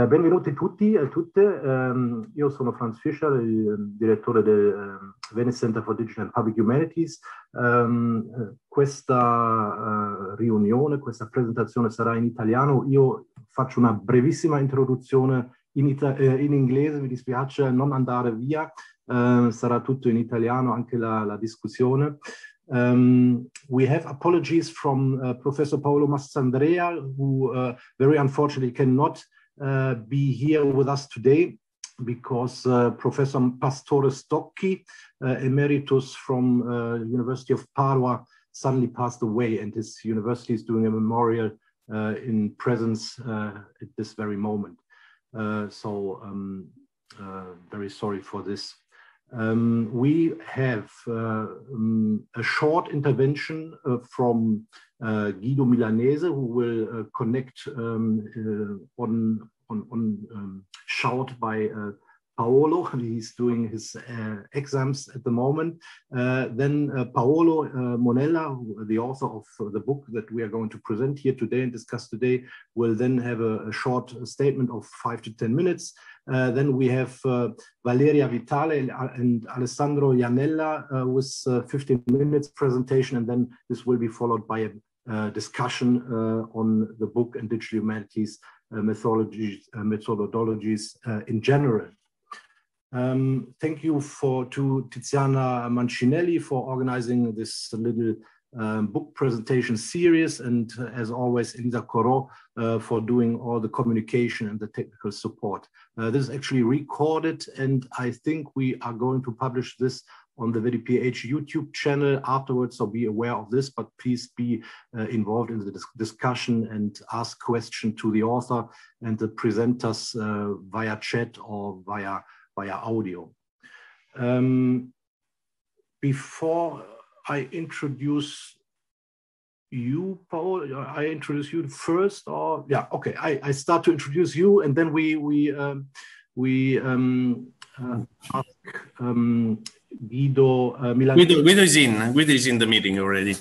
Eh, benvenuti tutti e tutte, ehm, io sono Franz Fischer, il direttore del ehm, Venice Center for Digital and Public Humanities. Ehm, questa eh, riunione, questa presentazione sarà in italiano, io faccio una brevissima introduzione in, eh, in inglese, mi dispiace non andare via, sarà tutto in italiano anche la, la discussione. Um, we have apologies from uh, Professor Paolo Massandrea, who uh, very unfortunately cannot Uh, be here with us today because uh, Professor Pastore Stocchi, uh, emeritus from uh, University of Padua, suddenly passed away and his university is doing a memorial uh, in presence at this very moment. so um, very sorry for this. Um, we have um, a short intervention from Guido Milanese, who will connect um, on on, on um, ähm, shout by äh, Paolo, he's doing his uh, exams at the moment. Uh, then uh, Paolo Monella, the author of the book that we are going to present here today and discuss today, will then have a, a short statement of five to 10 minutes. then we have Valeria Vitale and Alessandro Janella with 15 minutes presentation. And then this will be followed by a uh, discussion uh, on the book and digital humanities uh, methodologies, uh, methodologies uh, in general. Um, thank you for to Tiziana Mancinelli for organizing this little um, book presentation series, and uh, as always, Elisa Coro uh, for doing all the communication and the technical support. Uh, this is actually recorded, and I think we are going to publish this on the VDPH YouTube channel afterwards, so be aware of this, but please be uh, involved in the dis discussion and ask question to the author and the presenters uh, via chat or via, via audio. Um, before I introduce you, Paul, I introduce you first or, yeah, okay, I, I start to introduce you and then we, we, um, we um, uh, ask um, Guido uh, Milan. Guido, Guido is in. Guido is in the meeting already.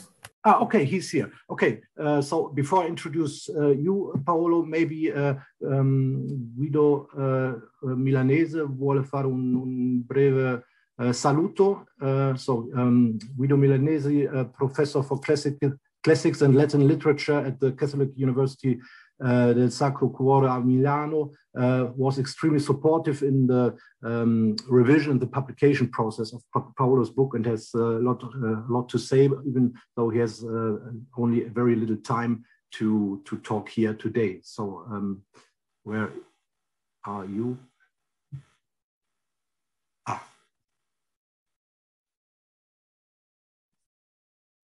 Ah, okay, he's here. Okay, uh, so before I introduce uh, you, Paolo, maybe uh, um, Guido uh, Milanese vuole fare un, un breve uh, saluto. Uh, so, um, Guido Milanese, professor for classic, classics and Latin literature at the Catholic University the uh, Sacro Cuore a Milano uh, was extremely supportive in the um, revision and the publication process of pa Paolo's book and has uh, a lot, lot to say, even though he has only very little time to, to talk here today. So um, where are you? Ah.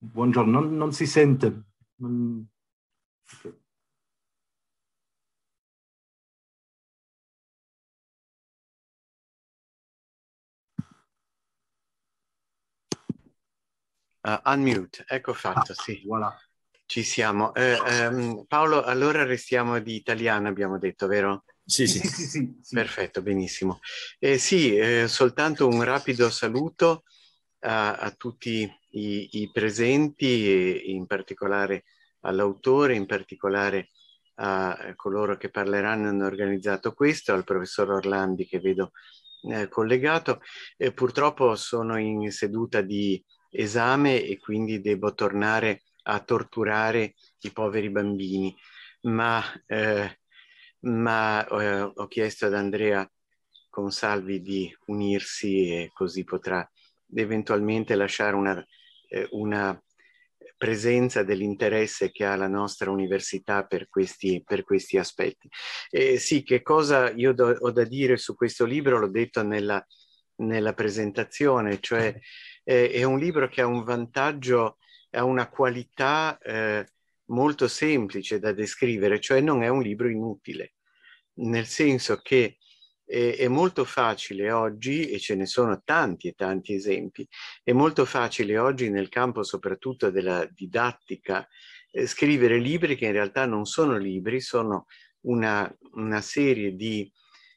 Buongiorno, non, non si sente. Mm. Okay. Uh, unmute, ecco fatto, ah, sì. Voilà. Ci siamo. Eh, ehm, Paolo, allora restiamo di italiano, abbiamo detto, vero? Sì, sì. sì, sì, sì, Perfetto, benissimo. Eh, sì, eh, soltanto un rapido saluto a, a tutti i, i, presenti, in particolare all'autore, in particolare a coloro che parleranno hanno organizzato questo, al professor Orlandi che vedo eh, collegato. Eh, purtroppo sono in seduta di esame e quindi devo tornare a torturare i poveri bambini. Ma, eh, ma eh, ho chiesto ad Andrea Consalvi di unirsi e così potrà eventualmente lasciare una, eh, una presenza dell'interesse che ha la nostra università per questi, per questi aspetti. Eh, sì, che cosa io do, ho da dire su questo libro? L'ho detto nella, nella presentazione, cioè eh, è un libro che ha un vantaggio, ha una qualità eh, molto semplice da descrivere, cioè non è un libro inutile, nel senso che è, è molto facile oggi, e ce ne sono tanti e tanti esempi, è molto facile oggi nel campo soprattutto della didattica eh, scrivere libri che in realtà non sono libri, sono una, una serie di,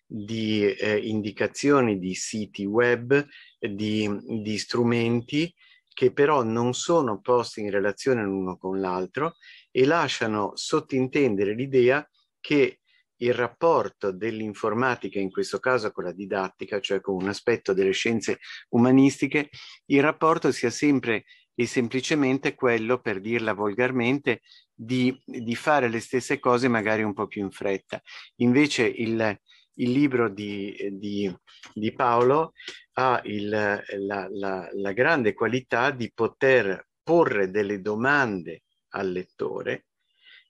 di eh, indicazioni di siti web di, di strumenti che però non sono posti in relazione l'uno con l'altro e lasciano sottintendere l'idea che il rapporto dell'informatica, in questo caso con la didattica, cioè con un aspetto delle scienze umanistiche, il rapporto sia sempre e semplicemente quello, per dirla volgarmente, di, di fare le stesse cose magari un po' più in fretta. Invece il, il libro di, eh, di, di Paolo ha il, eh, la, la, la grande qualità di poter porre delle domande al lettore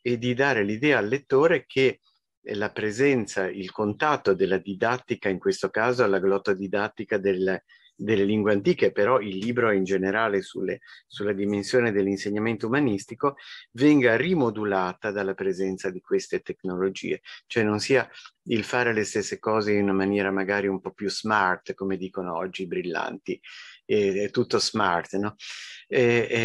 e di dare l'idea al lettore che eh, la presenza, il contatto della didattica, in questo caso la glottodidattica del, delle lingue antiche, però il libro in generale sulle, sulla dimensione dell'insegnamento umanistico venga rimodulata dalla presenza di queste tecnologie, cioè non sia il fare le stesse cose in una maniera magari un po' più smart, come dicono oggi i brillanti, è, tutto smart, no? E, e,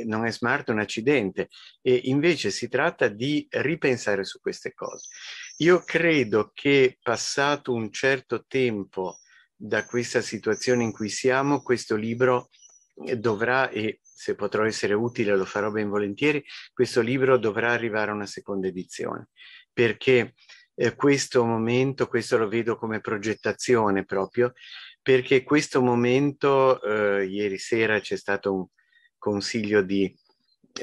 e non è smart un accidente, e invece si tratta di ripensare su queste cose. Io credo che passato un certo tempo da questa situazione in cui siamo, questo libro eh, dovrà, e se potrò essere utile lo farò ben volentieri, questo libro dovrà arrivare a una seconda edizione, perché eh, questo momento, questo lo vedo come progettazione proprio, perché questo momento, eh, ieri sera c'è stato un consiglio di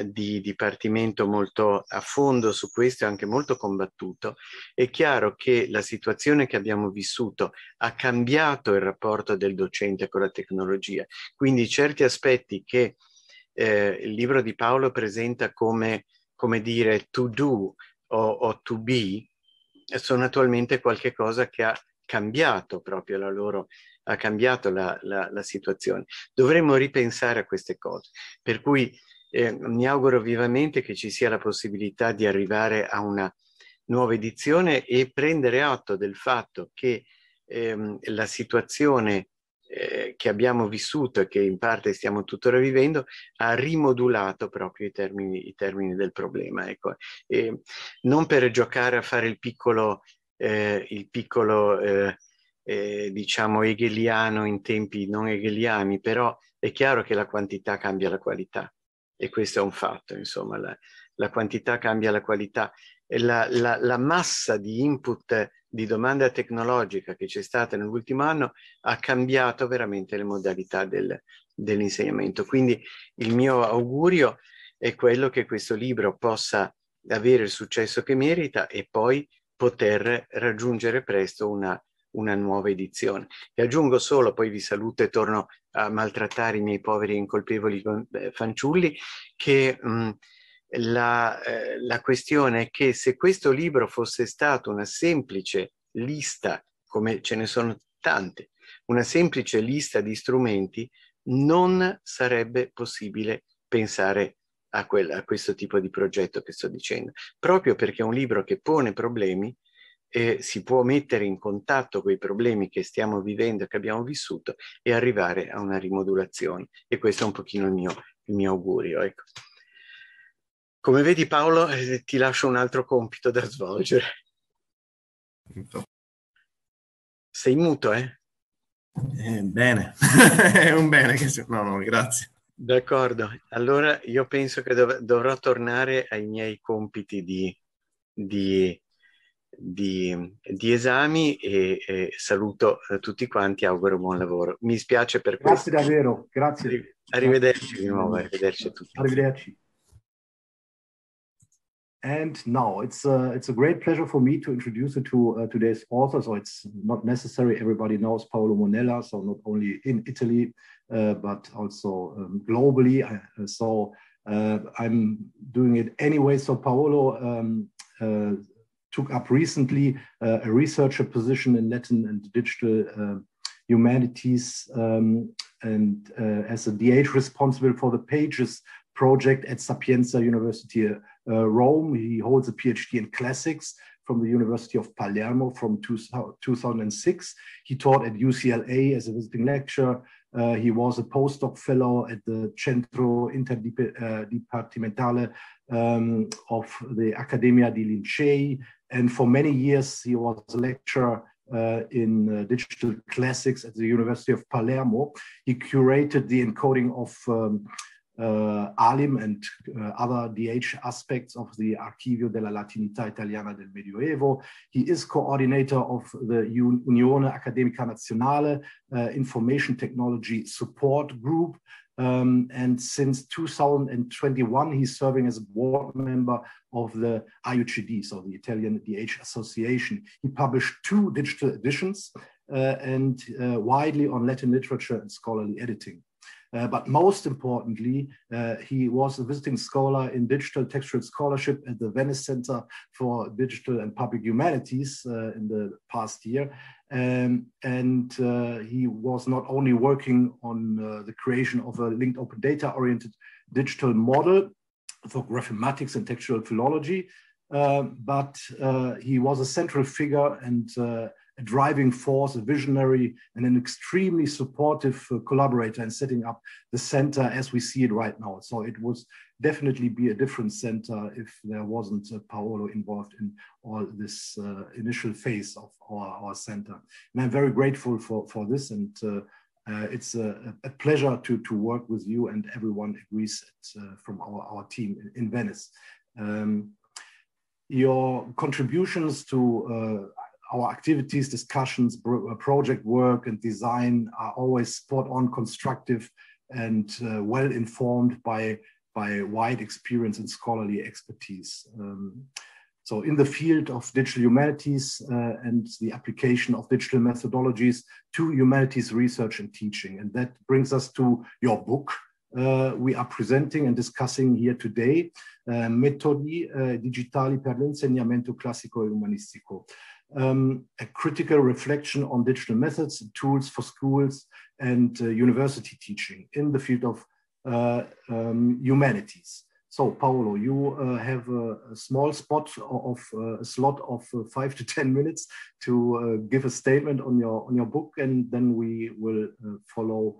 di dipartimento molto a fondo su questo e anche molto combattuto, è chiaro che la situazione che abbiamo vissuto ha cambiato il rapporto del docente con la tecnologia. Quindi certi aspetti che eh, il libro di Paolo presenta come, come dire to do o, o to be sono attualmente qualcosa che ha cambiato proprio la loro ha cambiato la, la, la situazione. Dovremmo ripensare a queste cose. Per cui eh, mi auguro vivamente che ci sia la possibilità di arrivare a una nuova edizione e prendere atto del fatto che ehm, la situazione eh, che abbiamo vissuto e che in parte stiamo tuttora vivendo ha rimodulato proprio i termini, i termini del problema. Ecco. E non per giocare a fare il piccolo, eh, il piccolo eh, eh diciamo hegeliano in tempi non hegeliani, però è chiaro che la quantità cambia la qualità e questo è un fatto, insomma, la, la quantità cambia la qualità. La, la, la, massa di input di domanda tecnologica che c'è stata nell'ultimo anno ha cambiato veramente le modalità del, dell'insegnamento. Quindi il mio augurio è quello che questo libro possa avere il successo che merita e poi poter raggiungere presto una una nuova edizione. E aggiungo solo, poi vi saluto e torno a maltrattare i miei poveri incolpevoli eh, fanciulli, che mh, mm, la, eh, la questione è che se questo libro fosse stato una semplice lista, come ce ne sono tante, una semplice lista di strumenti, non sarebbe possibile pensare a, quel, a questo tipo di progetto che sto dicendo, proprio perché è un libro che pone problemi eh, si può mettere in contatto quei problemi che stiamo vivendo, e che abbiamo vissuto e arrivare a una rimodulazione. E questo è un pochino il mio, il mio augurio. Ecco. Come vedi Paolo, eh, ti lascio un altro compito da svolgere. Sei muto, eh? eh bene, è un bene che... Se... No, no, grazie. D'accordo, allora io penso che dov- dovrò tornare ai miei compiti di, di di, di esami e, e, saluto eh, tutti quanti, auguro buon lavoro. Mi spiace per grazie questo. Grazie davvero, grazie. Arrivederci di nuovo, arrivederci a tutti. Arrivederci. And now it's a, uh, it's a great pleasure for me to introduce you to uh, today's author. So it's not necessary. Everybody knows Paolo Monella. So not only in Italy, uh, but also um, globally. I, so uh, I'm doing it anyway. So Paolo um, uh, took up recently uh, a researcher position in Latin and digital uh, humanities um, and uh, as a DH responsible for the Pages project at Sapienza University uh, uh, Rome. He holds a PhD in classics from the University of Palermo from two, 2006. He taught at UCLA as a visiting lecturer. Uh, he was a postdoc fellow at the Centro Interdipartimentale um, of the Accademia di Lincei. And for many years, he was a lecturer uh, in uh, digital classics at the University of Palermo. He curated the encoding of um, uh, ALIM and uh, other DH aspects of the Archivio della Latinità Italiana del Medioevo. He is coordinator of the Unione Accademica Nazionale uh, Information Technology Support Group, um, and since 2021, he's serving as a board member of the IUCD, so the Italian DH Association. He published two digital editions uh, and uh, widely on Latin literature and scholarly editing. Uh, but most importantly, uh, he was a visiting scholar in digital textual scholarship at the Venice Center for Digital and Public Humanities uh, in the past year. Um, and uh, he was not only working on uh, the creation of a linked open data oriented digital model for graphematics and textual philology, uh, but he was a central figure and a driving force, a visionary, and an extremely supportive uh, collaborator in setting up the center as we see it right now. So it would definitely be a different center if there wasn't uh, Paolo involved in all this uh, initial phase of our, our, center. And I'm very grateful for, for this and uh, uh, it's a, a, pleasure to, to work with you and everyone agrees at, uh, from our, our team in, in Venice. Um, your contributions to our activities, discussions, uh, project work, and design are always spot on, constructive, and uh, well informed by, by wide experience and scholarly expertise. Um, so, in the field of digital humanities uh, and the application of digital methodologies to humanities research and teaching. And that brings us to your book. Uh, we are presenting and discussing here today uh, Metodi uh, Digitali per l'Insegnamento Classico e Umanistico um, a critical reflection on digital methods and tools for schools and uh, university teaching in the field of uh, um, humanities. So, Paolo, you uh, have a, a, small spot of uh, a slot of uh, five to ten minutes to uh, give a statement on your on your book, and then we will follow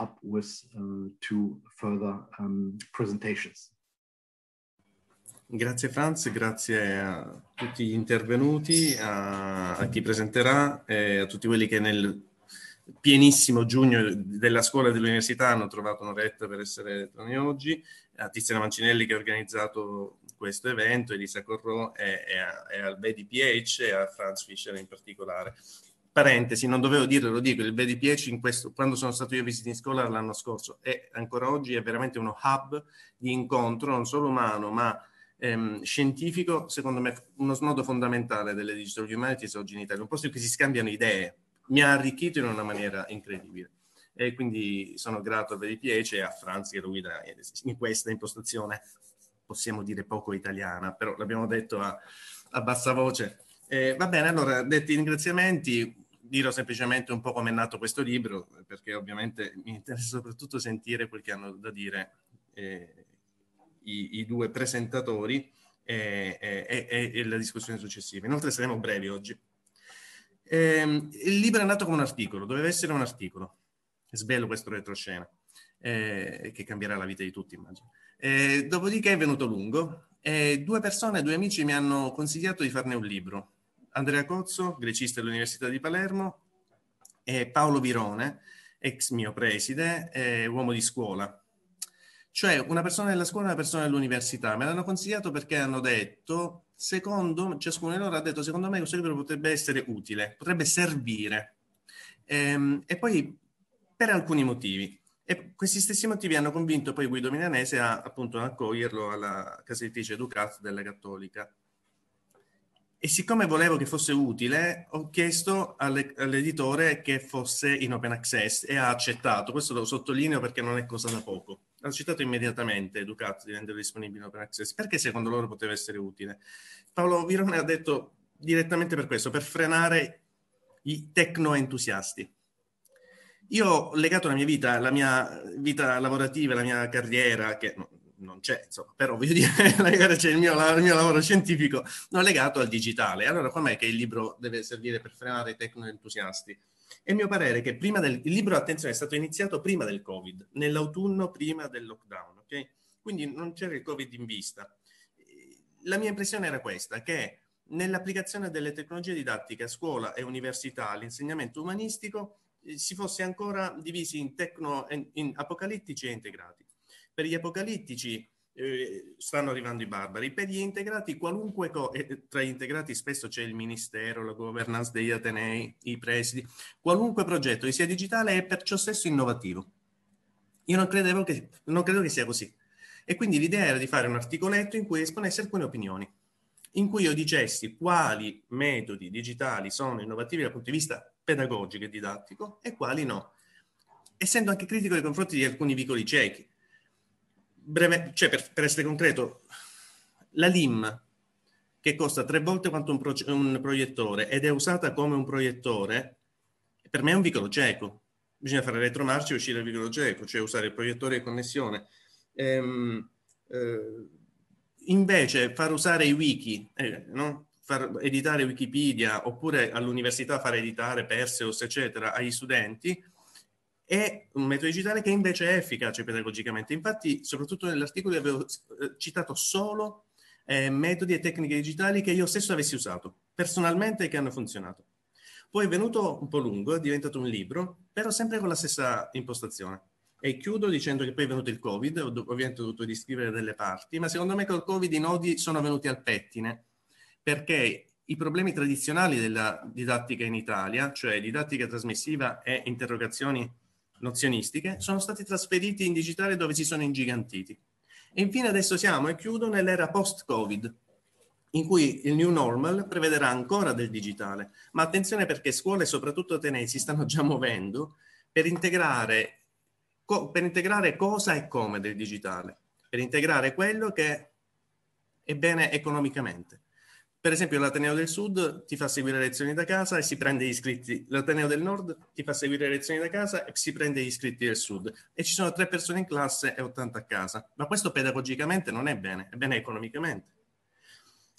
up with um, two further um, presentations. Grazie Franz, grazie a tutti gli intervenuti, a, a chi presenterà e a tutti quelli che nel pienissimo giugno della scuola e dell'università hanno trovato un'oretta per essere tra noi oggi, a Tiziana Mancinelli che ha organizzato questo evento, Elisa Corrò e, e, a, e al BDPH e a Franz Fischer in particolare. Parentesi, non dovevo dirlo, lo dico, il BDPH questo, quando sono stato io a visiting scholar l'anno scorso e ancora oggi è veramente uno hub di incontro non solo umano ma ehm, scientifico, secondo me uno snodo fondamentale delle digital humanities oggi in Italia, un posto in cui si scambiano idee, mi ha arricchito in una maniera incredibile. E quindi sono grato a VDPH e a Franz che lo guida in questa impostazione, possiamo dire poco italiana, però l'abbiamo detto a, a bassa voce. Eh, va bene, allora, detti i ringraziamenti, dirò semplicemente un po' come è nato questo libro, perché ovviamente mi interessa soprattutto sentire quel che hanno da dire eh, i, i due presentatori eh, eh, e, e, e, e, la discussione successiva. Inoltre saremo brevi oggi. Ehm, il libro è nato come un articolo, doveva essere un articolo. È sbello questo retroscena, eh, che cambierà la vita di tutti, immagino. Eh, dopodiché è venuto lungo e due persone, due amici mi hanno consigliato di farne un libro. Andrea Cozzo, grecista dell'Università di Palermo, e Paolo Virone, ex mio preside, eh, uomo di scuola, cioè una persona della scuola e una persona dell'università. Me l'hanno consigliato perché hanno detto, secondo, ciascuno di loro ha detto, secondo me questo libro potrebbe essere utile, potrebbe servire. Ehm, e poi per alcuni motivi. E questi stessi motivi hanno convinto poi Guido Milanese a appunto accoglierlo alla casa editrice Ducat della Cattolica. E siccome volevo che fosse utile, ho chiesto all'editore che fosse in open access e ha accettato. Questo lo sottolineo perché non è cosa da poco hanno citato immediatamente Educato di renderlo disponibile in open access. Perché secondo loro poteva essere utile? Paolo Virone ha detto direttamente per questo, per frenare i tecnoentusiasti. Io ho legato la mia vita, la mia vita lavorativa, la mia carriera, che non c'è, insomma, però voglio dire, il mio, la, il mio lavoro scientifico, non legato al digitale. Allora, com'è che il libro deve servire per frenare i tecnoentusiasti? È mio parere che prima del il libro, attenzione, è stato iniziato prima del Covid, nell'autunno prima del lockdown, ok? Quindi non c'era il Covid in vista. La mia impressione era questa, che nell'applicazione delle tecnologie didattiche a scuola e università all'insegnamento umanistico eh, si fosse ancora divisi in, tecno, in, apocalittici e integrati. Per gli apocalittici eh, stanno arrivando i barbari. Per gli integrati, qualunque cosa, eh, tra gli integrati spesso c'è il ministero, la governance degli atenei, i presidi, qualunque progetto che sia digitale è perciò stesso innovativo. Io non, credevo che, non credo che sia così. E quindi l'idea era di fare un articoletto in cui esponesse alcune opinioni, in cui io dicessi quali metodi digitali sono innovativi dal punto di vista pedagogico e didattico e quali no, essendo anche critico nei confronti di alcuni vicoli ciechi breve, cioè per, per, essere concreto, la LIM che costa tre volte quanto un, pro, un proiettore ed è usata come un proiettore, per me è un vicolo cieco. Bisogna fare retromarcia e uscire dal vicolo cieco, cioè usare il proiettore di connessione. Ehm, eh, invece far usare i wiki, eh, no? far editare Wikipedia oppure all'università far editare Perseus, eccetera, agli studenti, è un metodo digitale che invece è efficace pedagogicamente. Infatti, soprattutto nell'articolo avevo eh, citato solo eh, metodi e tecniche digitali che io stesso avessi usato personalmente e che hanno funzionato. Poi è venuto un po' lungo, è diventato un libro, però sempre con la stessa impostazione. E chiudo dicendo che poi è venuto il Covid, ovviamente ho dovuto riscrivere delle parti, ma secondo me col Covid i nodi sono venuti al pettine, perché i problemi tradizionali della didattica in Italia, cioè didattica trasmissiva e interrogazioni nozionistiche sono stati trasferiti in digitale dove si sono ingigantiti. E infine adesso siamo, e chiudo, nell'era post-Covid, in cui il new normal prevederà ancora del digitale. Ma attenzione perché scuole, soprattutto atenei, si stanno già muovendo per integrare, co- per integrare cosa e come del digitale, per integrare quello che è bene economicamente per esempio l'Ateneo del Sud ti fa seguire le lezioni da casa e si prende gli iscritti, l'Ateneo del Nord ti fa seguire le lezioni da casa e si prende gli iscritti del Sud e ci sono tre persone in classe e 80 a casa, ma questo pedagogicamente non è bene, è bene economicamente.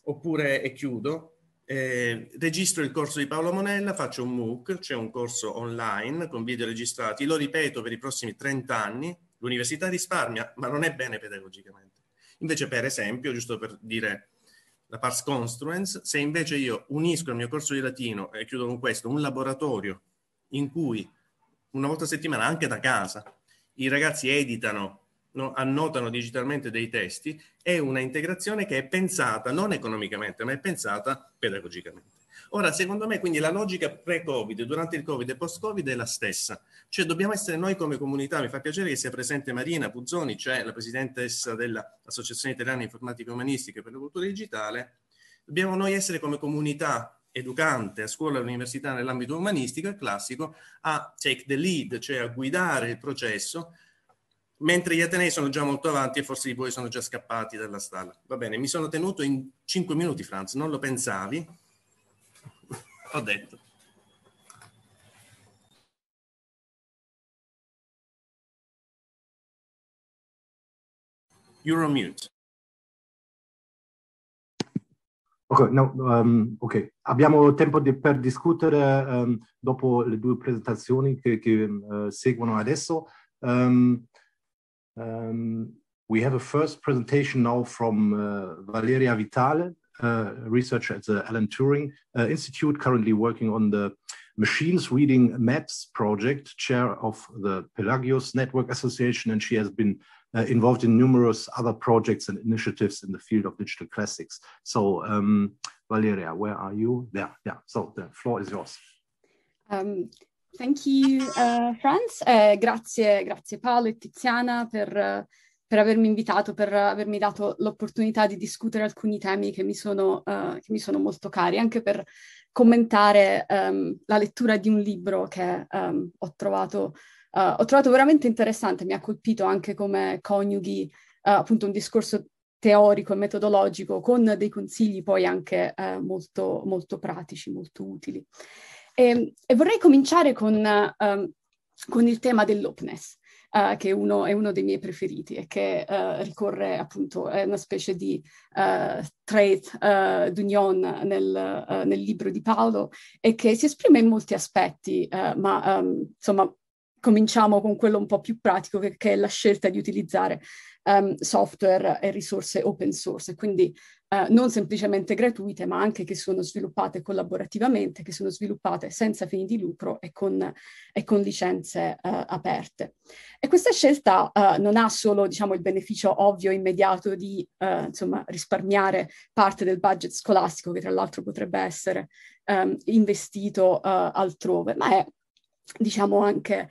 Oppure, e chiudo, eh, registro il corso di Paolo Monella, faccio un MOOC, c'è cioè un corso online con video registrati, lo ripeto per i prossimi 30 anni, l'università risparmia, ma non è bene pedagogicamente. Invece, per esempio, giusto per dire la parse construence. Se invece io unisco il mio corso di latino, e chiudo con questo, un laboratorio in cui una volta a settimana, anche da casa, i ragazzi editano no, annotano digitalmente dei testi, è una integrazione che è pensata non economicamente, ma è pensata pedagogicamente. Ora, secondo me, quindi la logica pre-Covid, durante il Covid e post-Covid è la stessa. Cioè, dobbiamo essere noi come comunità. Mi fa piacere che sia presente Marina Puzzoni, cioè la presidentessa dell'Associazione Italiana Informatica Umanistica per la Cultura Digitale. Dobbiamo noi essere come comunità educante a scuola e all'università nell'ambito umanistico e classico a take the lead, cioè a guidare il processo mentre gli Atenei sono già molto avanti e forse di voi sono già scappati dalla stalla. Va bene, mi sono tenuto in 5 minuti, Franz, non lo pensavi? Ho detto. You're on mute. Okay, no, um, ok, abbiamo tempo di, per discutere um, dopo le due presentazioni che, che uh, seguono adesso. Um, Um, we have a first presentation now from uh, Valeria Vitale, uh, researcher at the Alan Turing uh, Institute, currently working on the Machines Reading Maps project, chair of the Pelagius Network Association, and she has been uh, involved in numerous other projects and initiatives in the field of digital classics. So, um, Valeria, where are you? There, yeah. So the floor is yours. Um, Thank you, uh, Franz. Eh, grazie, grazie Paolo e Tiziana per, eh, per avermi invitato, per avermi dato l'opportunità di discutere alcuni temi che mi sono, uh, che mi sono molto cari, anche per commentare um, la lettura di un libro che um, ho, trovato, uh, ho, trovato, veramente interessante, mi ha colpito anche come coniughi uh, appunto un discorso teorico e metodologico con dei consigli poi anche molto, molto pratici, molto utili. E, ehm, e vorrei cominciare con, um, con, il tema dell'openness. Uh, che è uno, è uno, dei miei preferiti e che uh, ricorre appunto, è una specie di uh, trait d'union nel, nel, libro di Paolo e che si esprime in molti aspetti, ma um, insomma cominciamo con quello un po' più pratico che, che è la scelta di utilizzare um, software e risorse open source. Quindi eh, non semplicemente gratuite, ma anche che sono sviluppate collaborativamente, che sono sviluppate senza fini di lucro e con, e con licenze eh, aperte. E questa scelta eh, non ha solo diciamo, il beneficio ovvio e immediato di eh, insomma, risparmiare parte del budget scolastico, che tra l'altro potrebbe essere ehm, investito eh, altrove, ma è diciamo anche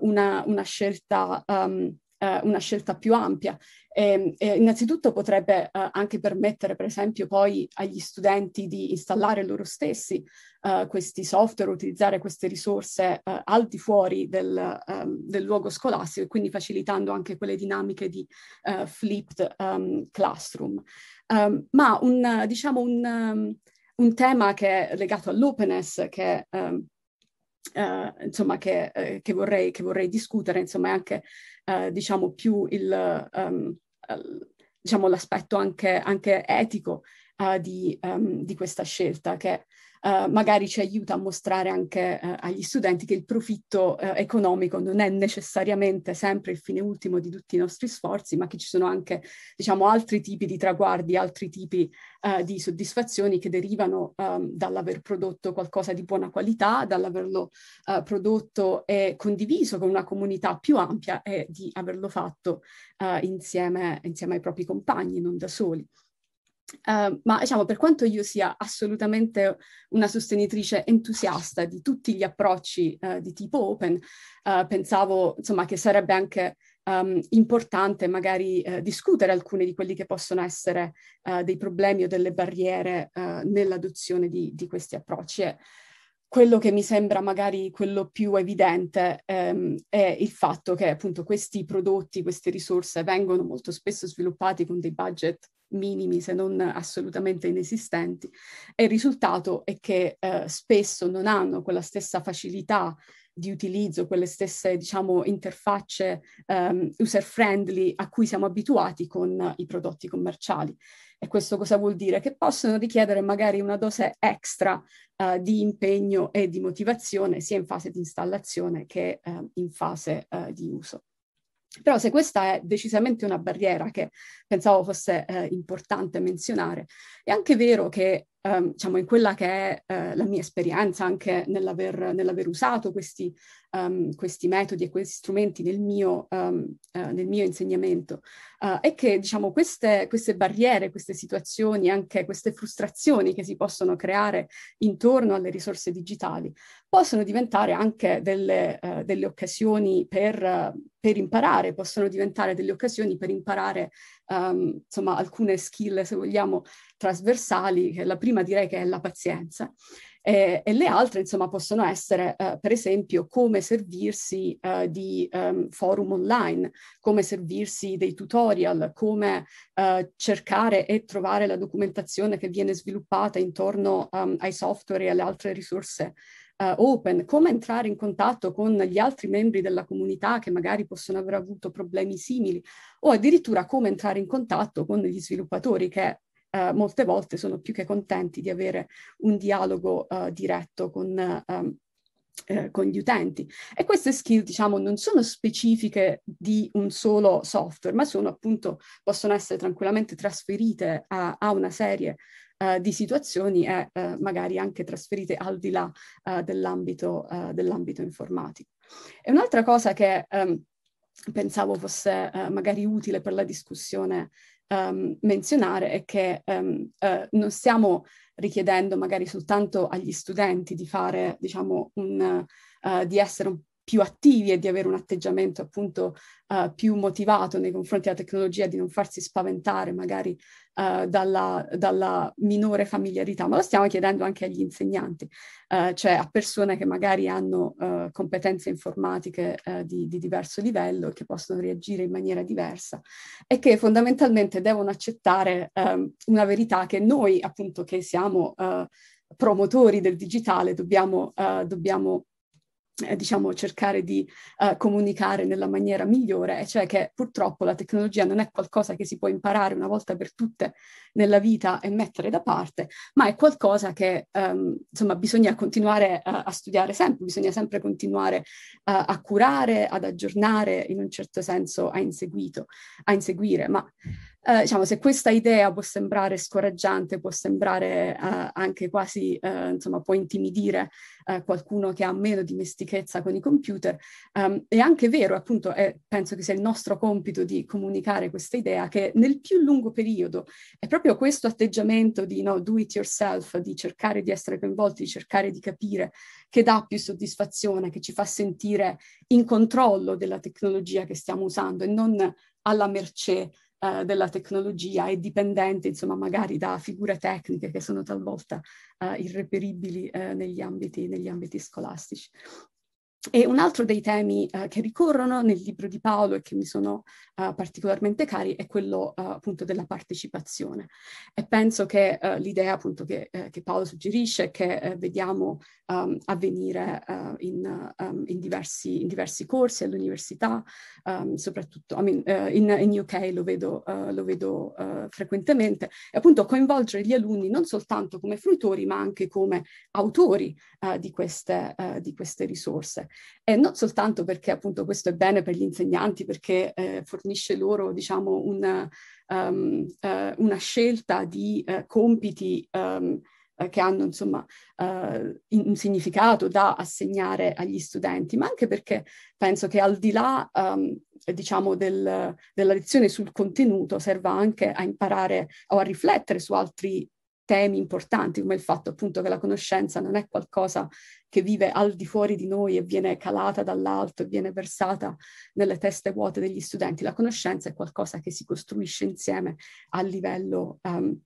una, una, scelta um, eh, una scelta più ampia. E, ehm, e eh, innanzitutto potrebbe eh, anche permettere, per esempio, poi agli studenti di installare loro stessi eh, questi software, utilizzare queste risorse eh, al di fuori del, ehm, del, luogo scolastico e quindi facilitando anche quelle dinamiche di eh, flipped um, classroom. Um, ma un, diciamo un, um, un tema che è legato all'openness, che um, eh, insomma, che, eh, che, vorrei, che, vorrei, discutere, insomma, è anche eh, diciamo più il, um, diciamo l'aspetto anche, anche etico eh, di, um, di, questa scelta, che eh, magari ci aiuta a mostrare anche eh, agli studenti che il profitto eh, economico non è necessariamente sempre il fine ultimo di tutti i nostri sforzi, ma che ci sono anche diciamo, altri tipi di traguardi, altri tipi eh, di soddisfazioni che derivano ehm, dall'aver prodotto qualcosa di buona qualità, dall'averlo eh, prodotto e condiviso con una comunità più ampia e di averlo fatto insieme, insieme ai propri compagni, non da soli. Uh, ma diciamo, per quanto io sia assolutamente una sostenitrice entusiasta di tutti gli approcci uh, di tipo open, uh, pensavo insomma, che sarebbe anche um, importante magari discutere alcuni di quelli che possono essere dei problemi o delle barriere nell'adozione di, di, questi approcci. E quello che mi sembra magari quello più evidente ehm, è il fatto che appunto questi prodotti, queste risorse vengono molto spesso sviluppati con dei budget minimi se non assolutamente inesistenti e il risultato è che eh, spesso non hanno quella stessa facilità di utilizzo, quelle stesse diciamo interfacce um, user friendly a cui siamo abituati con i prodotti commerciali. E questo cosa vuol dire? Che possono richiedere magari una dose extra uh, di impegno e di motivazione sia in fase di installazione che uh, in fase uh, di uso. Però se questa è decisamente una barriera che pensavo fosse eh, importante menzionare, è anche vero che eh, diciamo, in quella che è eh, la mia esperienza anche nell'aver, nell'aver usato questi, um, questi, metodi e questi strumenti nel mio, um, eh, nel mio insegnamento, è eh, che diciamo, queste, queste, barriere, queste situazioni, anche queste frustrazioni che si possono creare intorno alle risorse digitali possono diventare anche delle, eh, delle occasioni per, per, imparare, possono diventare delle occasioni per imparare um, insomma, alcune skill, se vogliamo, trasversali. La prima direi che è la pazienza. Eh, e le altre, insomma, possono essere, eh, per esempio, come servirsi eh, di um, forum online, come servirsi dei tutorial, come eh, cercare e trovare la documentazione che viene sviluppata intorno um, ai software e alle altre risorse uh, open, come entrare in contatto con gli altri membri della comunità che magari possono aver avuto problemi simili o addirittura come entrare in contatto con gli sviluppatori che Uh, molte volte sono più che contenti di avere un dialogo uh, diretto con, um, con, gli utenti. E queste skill, diciamo, non sono specifiche di un solo software, ma sono appunto, possono essere tranquillamente trasferite a, a una serie eh, di situazioni e eh, magari anche trasferite al di là eh, dell'ambito, eh, dell'ambito informatico. E un'altra cosa che ehm, pensavo fosse eh, magari utile per la discussione Um, menzionare è che um, uh, non stiamo richiedendo magari soltanto agli studenti di fare, diciamo, un, uh, di essere un più attivi e di avere un atteggiamento appunto uh, più motivato nei confronti della tecnologia, di non farsi spaventare magari uh, dalla, dalla, minore familiarità, ma lo stiamo chiedendo anche agli insegnanti, uh, cioè a persone che magari hanno competenze informatiche di, di, diverso livello, che possono reagire in maniera diversa e che fondamentalmente devono accettare ehm, una verità che noi appunto che siamo promotori del digitale dobbiamo, dobbiamo eh, diciamo, cercare di eh, comunicare nella maniera migliore, e cioè che purtroppo la tecnologia non è qualcosa che si può imparare una volta per tutte nella vita e mettere da parte, ma è qualcosa che ehm, insomma, bisogna continuare eh, a studiare sempre, bisogna sempre continuare eh, a curare, ad aggiornare, in un certo senso a, inseguito, a inseguire, ma eh, diciamo, se questa idea può sembrare scoraggiante, può sembrare eh, anche quasi, eh, insomma, può intimidire eh, qualcuno che ha meno dimestichezza con i computer, ehm, è anche vero, appunto, è, penso che sia il nostro compito di comunicare questa idea che nel più lungo periodo è proprio questo atteggiamento di no, do it yourself, di cercare di essere coinvolti, di cercare di capire, che dà più soddisfazione, che ci fa sentire in controllo della tecnologia che stiamo usando e non alla mercé eh, della tecnologia e dipendente insomma magari da figure tecniche che sono talvolta eh, irreperibili eh, negli, ambiti, negli ambiti scolastici. E un altro dei temi eh, che ricorrono nel libro di Paolo e che mi sono uh, particolarmente cari è quello uh, appunto della partecipazione. E penso che uh, l'idea appunto che, eh, che, Paolo suggerisce, che eh, vediamo um, avvenire uh, in, um, in, diversi, in, diversi, corsi all'università, um, soprattutto I mean, uh, in, in, UK lo vedo, lo vedo frequentemente, e appunto coinvolgere gli alunni non soltanto come fruitori ma anche come autori di queste, di, queste, risorse. E non soltanto perché appunto questo è bene per gli insegnanti, perché eh, for- fornisce loro diciamo, una, um, ehm, uh, eh, una scelta di uh, compiti um, che hanno insomma uh, un significato da assegnare agli studenti, ma anche perché penso che al di là um, diciamo del, della lezione sul contenuto serva anche a imparare o a riflettere su altri temi importanti come il fatto appunto che la conoscenza non è qualcosa che vive al di fuori di noi e viene calata dall'alto e viene versata nelle teste vuote degli studenti. La conoscenza è qualcosa che si costruisce insieme a livello, um,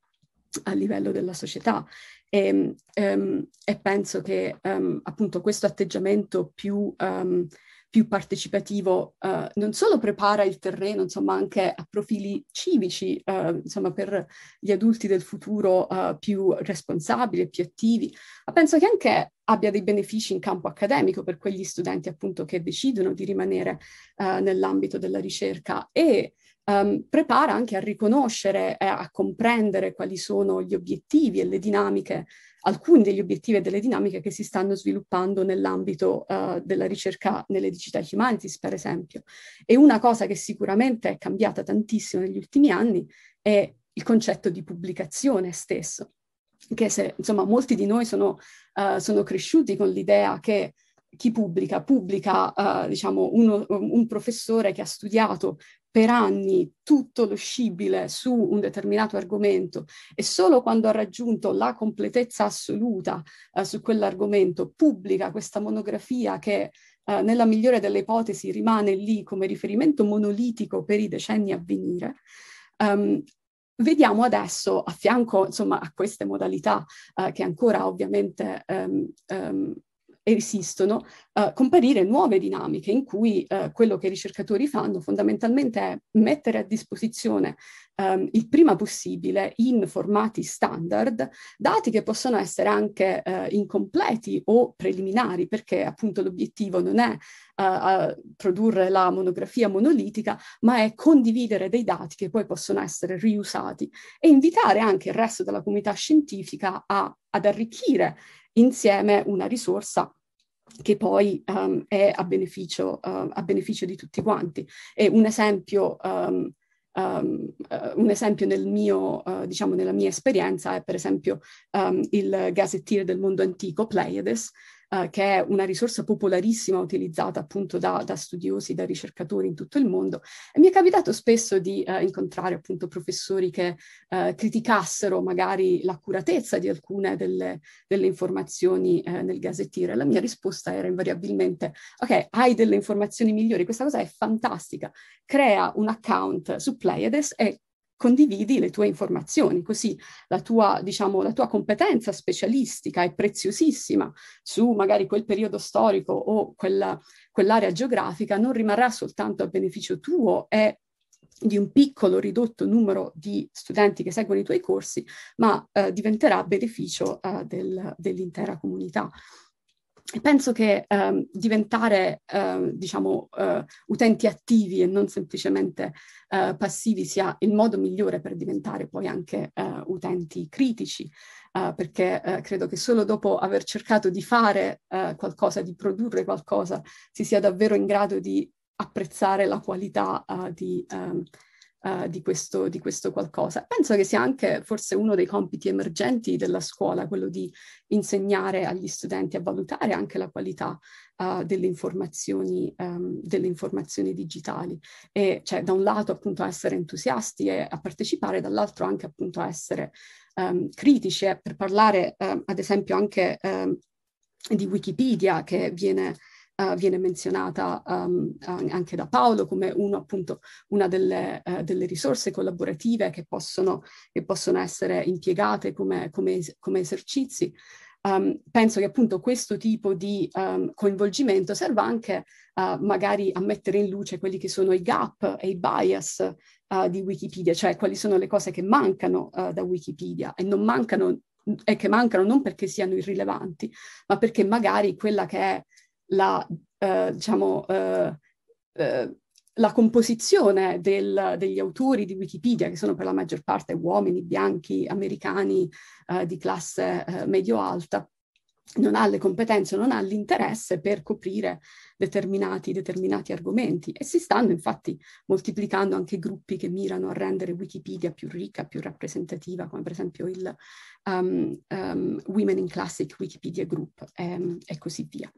a livello della società e, um, ehm, e penso che um, appunto questo atteggiamento più più partecipativo eh, non solo prepara il terreno, insomma, anche a profili civici, eh, insomma, per gli adulti del futuro eh, più responsabili, e più attivi, ma penso che anche abbia dei benefici in campo accademico per quegli studenti appunto che decidono di rimanere eh, nell'ambito della ricerca e Um, prepara anche a riconoscere e a comprendere quali sono gli obiettivi e le dinamiche alcuni degli obiettivi e delle dinamiche che si stanno sviluppando nell'ambito uh, della ricerca nelle digital humanities, per esempio. E una cosa che sicuramente è cambiata tantissimo negli ultimi anni è il concetto di pubblicazione stesso, che se, insomma, molti di noi sono, uh, sono cresciuti con l'idea che chi pubblica? Pubblica, uh, diciamo, uno, un professore che ha studiato per anni tutto lo scibile su un determinato argomento e solo quando ha raggiunto la completezza assoluta eh, su quell'argomento pubblica questa monografia che eh, nella migliore delle ipotesi rimane lì come riferimento monolitico per i decenni a venire, um, Vediamo adesso, a fianco insomma, a queste modalità eh, che ancora ovviamente um, um, esistono, eh, comparire nuove dinamiche in cui eh, quello che i ricercatori fanno fondamentalmente è mettere a disposizione ehm, il prima possibile in formati standard dati che possono essere anche eh, incompleti o preliminari perché appunto l'obiettivo non è eh, produrre la monografia monolitica ma è condividere dei dati che poi possono essere riusati e invitare anche il resto della comunità scientifica a, ad arricchire insieme una risorsa che poi um, è a beneficio, uh, a beneficio, di tutti quanti. E un esempio, um, um, uh, un esempio nel mio, uh, diciamo nella mia esperienza è per esempio ehm, il gazettiere del mondo antico, Pleiades, eh, che è una risorsa popolarissima utilizzata appunto da, da, studiosi, da ricercatori in tutto il mondo. E mi è capitato spesso di eh, incontrare appunto professori che eh, criticassero magari l'accuratezza di alcune delle, delle informazioni eh, nel gazettiere. La mia risposta era invariabilmente, ok, hai delle informazioni migliori, questa cosa è fantastica, crea un account su Pleiades e condividi le tue informazioni, così la tua, diciamo, la tua competenza specialistica è preziosissima su magari quel periodo storico o quella, quell'area geografica, non rimarrà soltanto a beneficio tuo e di un piccolo ridotto numero di studenti che seguono i tuoi corsi, ma eh, diventerà a beneficio eh, del, dell'intera comunità penso che ehm, diventare, ehm, diciamo, eh, utenti attivi e non semplicemente eh, passivi sia il modo migliore per diventare poi anche eh, utenti critici, eh, perché eh, credo che solo dopo aver cercato di fare eh, qualcosa, di produrre qualcosa, si sia davvero in grado di apprezzare la qualità di, ehm, eh, di, questo, di, questo, qualcosa. Penso che sia anche forse uno dei compiti emergenti della scuola, quello di insegnare agli studenti a valutare anche la qualità eh, delle, informazioni, ehm, delle, informazioni, digitali. E cioè da un lato appunto essere entusiasti e a partecipare, dall'altro anche appunto essere ehm, critici. E eh, per parlare ehm, ad esempio anche ehm, di Wikipedia che viene uh, viene menzionata um, anche da Paolo come uno, appunto, una delle, uh, delle risorse collaborative che possono, che possono essere impiegate come, come, come esercizi. Um, penso che appunto questo tipo di um, coinvolgimento serva anche uh, magari a mettere in luce quelli che sono i gap e i bias uh, di Wikipedia, cioè quali sono le cose che mancano uh, da Wikipedia e non mancano e che mancano non perché siano irrilevanti, ma perché magari quella che è la, eh, diciamo, eh, eh, la composizione del, degli autori di Wikipedia, che sono per la maggior parte uomini bianchi americani eh, di classe eh, medio-alta, non ha le competenze, non ha l'interesse per coprire determinati, determinati, argomenti e si stanno infatti moltiplicando anche gruppi che mirano a rendere Wikipedia più ricca, più rappresentativa, come per esempio il um, um, Women in Classic Wikipedia Group um, e così via.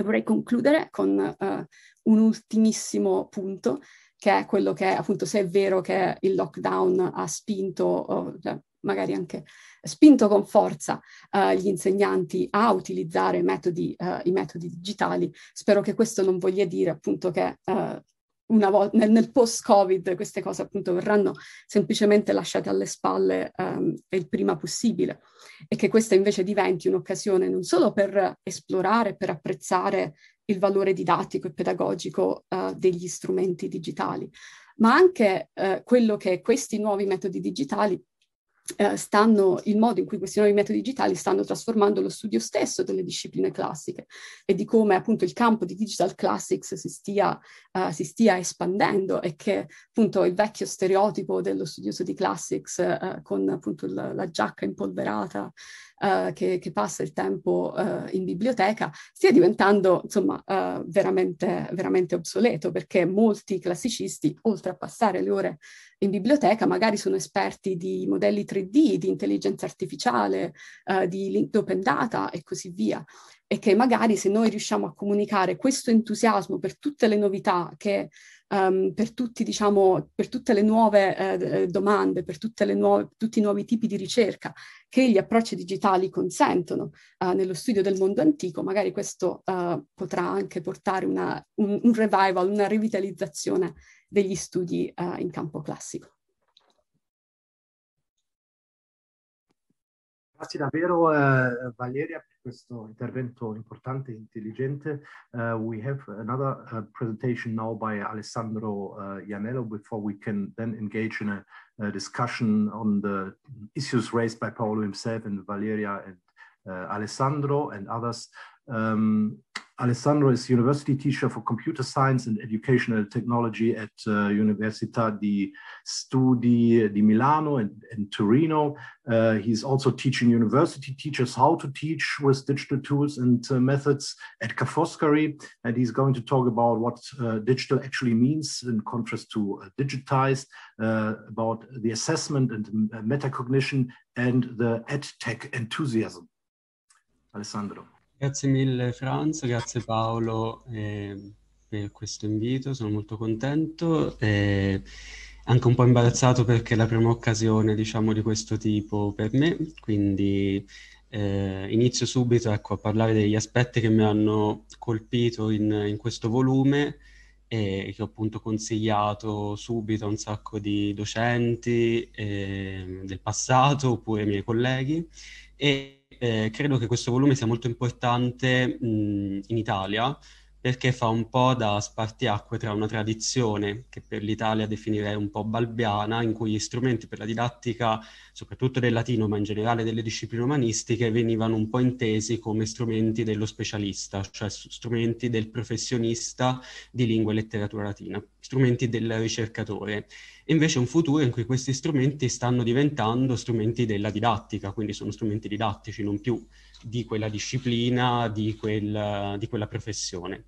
E vorrei concludere con uh, un ultimissimo punto, che è quello che appunto se è vero che il lockdown ha spinto, oh, cioè, magari anche spinto con forza uh, gli insegnanti a utilizzare metodi, uh, i metodi digitali. Spero che questo non voglia dire appunto che uh, una volta nel, nel, post-Covid queste cose appunto verranno semplicemente lasciate alle spalle um, il prima possibile e che questa invece diventi un'occasione non solo per esplorare, per apprezzare il valore didattico e pedagogico uh, degli strumenti digitali, ma anche uh, quello che questi nuovi metodi digitali eh, stanno, il modo in cui questi nuovi metodi digitali stanno trasformando lo studio stesso delle discipline classiche e di come appunto il campo di digital classics si stia, uh, si stia espandendo e che appunto il vecchio stereotipo dello studioso di classics uh, con appunto la, la giacca impolverata uh, che, che, passa il tempo in biblioteca stia diventando insomma veramente, veramente obsoleto perché molti classicisti oltre a passare le ore in biblioteca magari sono esperti di modelli 3D, di intelligenza artificiale, eh, di open data e così via. E che magari se noi riusciamo a comunicare questo entusiasmo per tutte le novità, che, um, per, tutti, diciamo, per, tutte le nuove eh, eh domande, per nuove, tutti i nuovi tipi di ricerca che gli approcci digitali consentono uh, nello studio del mondo antico, magari questo uh, potrà anche portare una, un, un revival, una rivitalizzazione degli studi eh, in campo classico. Grazie davvero, uh, Valeria, per questo intervento importante e intelligente. Uh, we have another uh, presentation now by Alessandro uh, Ianello before we can then engage in a, a, discussion on the issues raised by Paolo himself and Valeria and Alessandro and others. Um, Alessandro is university teacher for computer science and educational technology at uh, Università di Studi di Milano and, and Torino. Uh, he's also teaching university teachers how to teach with digital tools and uh, methods at CAFOSCARI, And he's going to talk about what uh, digital actually means in contrast to uh, digitized, uh, about the assessment and metacognition and the ed tech enthusiasm. Alessandro. Grazie mille Franz, grazie Paolo eh, per questo invito, sono molto contento. e anche un po' imbarazzato perché è la prima occasione, diciamo, di questo tipo per me, quindi eh, inizio subito ecco, a parlare degli aspetti che mi hanno colpito in, in, questo volume e che ho appunto consigliato subito a un sacco di docenti eh, del passato oppure ai miei colleghi e, eh, credo che questo volume sia molto importante mh, in Italia perché fa un po' da spartiacque tra una tradizione che per l'Italia definirei un po' balbiana, in cui gli strumenti per la didattica, soprattutto del latino, ma in generale delle discipline umanistiche, venivano un po' intesi come strumenti dello specialista, cioè strumenti del professionista di lingua e letteratura latina, strumenti del ricercatore invece un futuro in cui questi strumenti stanno diventando strumenti della didattica, quindi sono strumenti didattici, non più di quella disciplina, di, quel, di quella professione.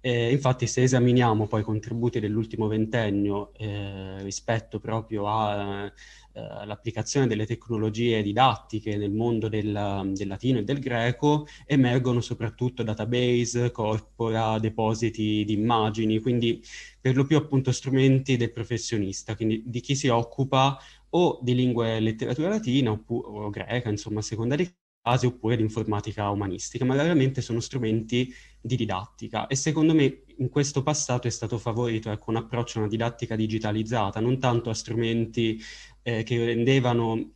Eh, infatti se esaminiamo poi i contributi dell'ultimo ventennio eh, rispetto proprio a, eh, l'applicazione delle tecnologie didattiche nel mondo del, mm, del, latino e del greco, emergono soprattutto database, corpora, depositi di immagini, quindi per lo più appunto strumenti del professionista, quindi di chi si occupa o di lingua e letteratura latina oppu- o greca, insomma, a seconda dei casi, oppure di informatica umanistica, ma raramente sono strumenti di didattica e secondo me in questo passato è stato favorito ecco, un approccio a una didattica digitalizzata, non tanto a strumenti eh, che rendevano,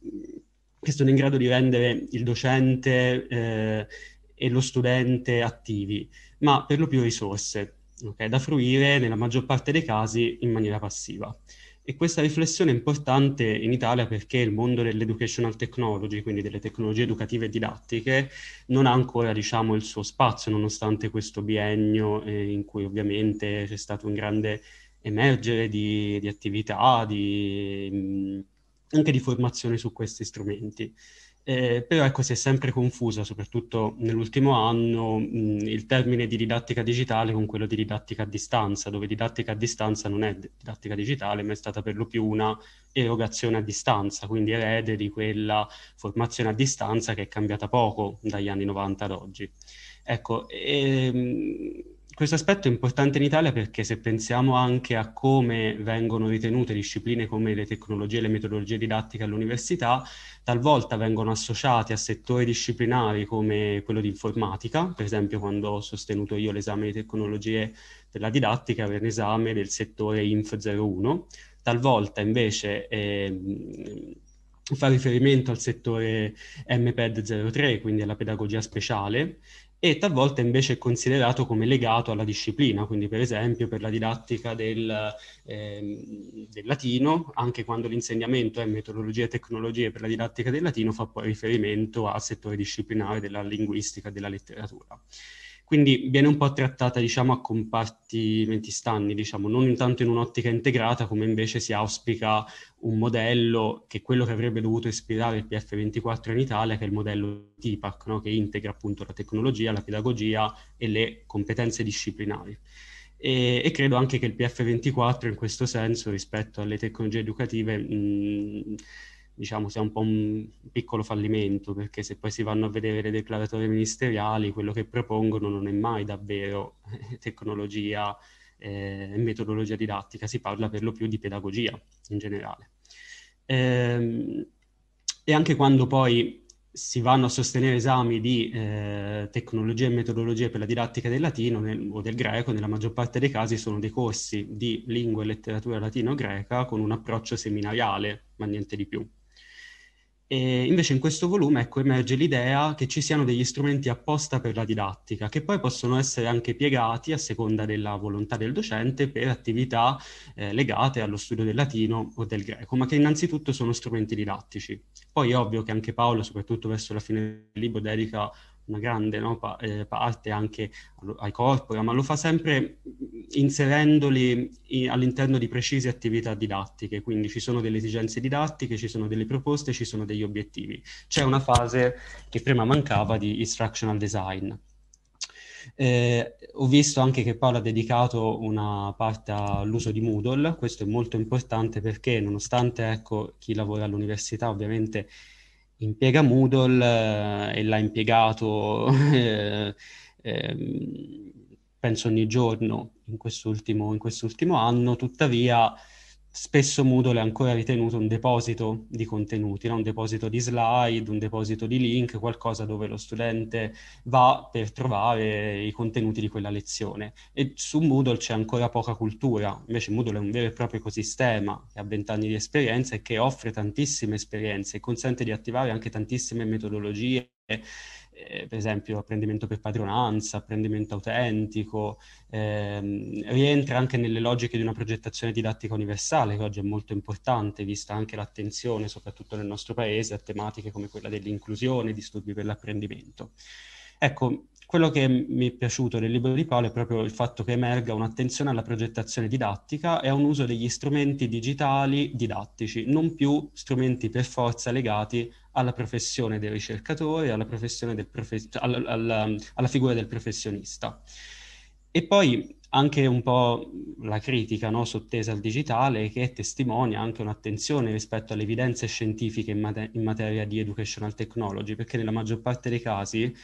che sono in grado di rendere il docente eh, e lo studente attivi, ma per lo più risorse, okay, da fruire nella maggior parte dei casi in maniera passiva. E questa riflessione è importante in Italia perché il mondo dell'educational technology, quindi delle tecnologie educative e didattiche, non ha ancora diciamo, il suo spazio, nonostante questo biennio eh, in cui ovviamente c'è stato un grande emergere di, di attività, di, mm, anche di formazione su questi strumenti. Eh, però ecco si è sempre confusa, soprattutto nell'ultimo anno, mh, il termine di didattica digitale con quello di didattica a distanza, dove didattica a distanza non è didattica digitale, ma è stata per lo più una erogazione a distanza, quindi erede di quella formazione a distanza che è cambiata poco dagli anni 90 ad oggi. Ecco, e, ehm, questo aspetto è importante in Italia perché se pensiamo anche a come vengono ritenute discipline come le tecnologie e le metodologie didattiche all'università, talvolta vengono associate a settori disciplinari come quello di informatica, per esempio quando ho sostenuto io l'esame di tecnologie della didattica era un esame del settore Inf 01, talvolta invece eh, fa riferimento al settore MPED 03, quindi alla pedagogia speciale, e talvolta invece è considerato come legato alla disciplina, quindi per esempio per la didattica del, eh, del latino, anche quando l'insegnamento è metodologie e tecnologie per la didattica del latino fa poi riferimento al settore disciplinare della linguistica e della letteratura quindi viene un po' trattata diciamo, a compartimenti stanni, diciamo, non intanto in un'ottica integrata come invece si auspica un modello che è quello che avrebbe dovuto ispirare il PF24 in Italia, che è il modello TIPAC, no? che integra appunto la tecnologia, la pedagogia e le competenze disciplinari. E, e, credo anche che il PF24 in questo senso rispetto alle tecnologie educative mh, diciamo sia un po' un piccolo fallimento, perché se poi si vanno a vedere le declaratorie ministeriali, quello che propongono non è mai davvero eh, tecnologia eh, e eh, metodologia didattica, si parla per lo più di pedagogia in generale. Ehm, e anche quando poi si vanno a sostenere esami di eh, tecnologie e metodologie per la didattica del latino nel, o del greco, nella maggior parte dei casi sono dei corsi di lingua e letteratura latino-greca con un approccio seminariale, ma niente di più. E invece in questo volume ecco, emerge l'idea che ci siano degli strumenti apposta per la didattica, che poi possono essere anche piegati a seconda della volontà del docente per attività eh, legate allo studio del latino o del greco, ma che innanzitutto sono strumenti didattici. Poi è ovvio che anche Paolo, soprattutto verso la fine del libro, dedica una grande no, pa- eh, parte anche ai corpora, ma lo fa sempre inserendoli in, all'interno di precise attività didattiche, quindi ci sono delle esigenze didattiche, ci sono delle proposte, ci sono degli obiettivi. C'è una fase che prima mancava di instructional design. Eh, ho visto anche che Paolo ha dedicato una parte all'uso di Moodle, questo è molto importante perché nonostante ecco, chi lavora all'università ovviamente impiega Moodle eh, e l'ha impiegato eh, ehm, penso ogni giorno in quest'ultimo, in quest'ultimo anno, tuttavia spesso Moodle è ancora ritenuto un deposito di contenuti, no? un deposito di slide, un deposito di link, qualcosa dove lo studente va per trovare i contenuti di quella lezione. E su Moodle c'è ancora poca cultura, invece Moodle è un vero e proprio ecosistema che ha vent'anni di esperienza e che offre tantissime esperienze e consente di attivare anche tantissime metodologie eh, per esempio apprendimento per padronanza, apprendimento autentico, ehm, rientra anche nelle logiche di una progettazione didattica universale che oggi è molto importante, vista anche l'attenzione, soprattutto nel nostro paese, a tematiche come quella dell'inclusione, disturbi per l'apprendimento. Ecco, quello che mi è piaciuto del libro di Paolo è proprio il fatto che emerga un'attenzione alla progettazione didattica e a un uso degli strumenti digitali didattici, non più strumenti per forza legati alla professione del ricercatore, alla, professione del profe- alla, alla, alla figura del professionista. E poi anche un po' la critica no, sottesa al digitale che testimonia anche un'attenzione rispetto alle evidenze scientifiche in, mater- in materia di educational technology, perché nella maggior parte dei casi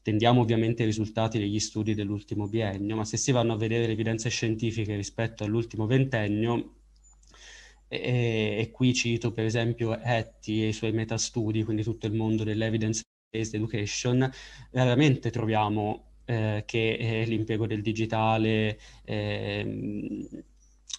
attendiamo ovviamente i risultati degli studi dell'ultimo biennio, ma se si vanno a vedere le evidenze scientifiche rispetto all'ultimo ventennio, e, e qui cito per esempio Etty e i suoi metastudi, quindi tutto il mondo dell'evidence-based education, raramente troviamo eh, che eh, l'impiego del digitale eh,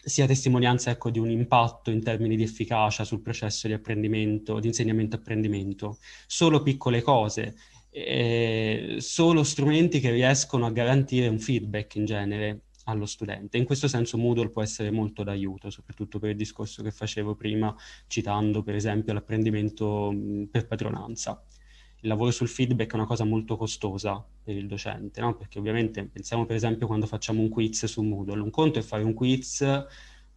sia testimonianza ecco, di un impatto in termini di efficacia sul processo di apprendimento, di insegnamento-apprendimento. Solo piccole cose, eh, solo strumenti che riescono a garantire un feedback in genere allo studente. In questo senso Moodle può essere molto d'aiuto, soprattutto per il discorso che facevo prima, citando per esempio l'apprendimento per padronanza. Il lavoro sul feedback è una cosa molto costosa per il docente, no? perché ovviamente pensiamo per esempio quando facciamo un quiz su Moodle, un conto è fare un quiz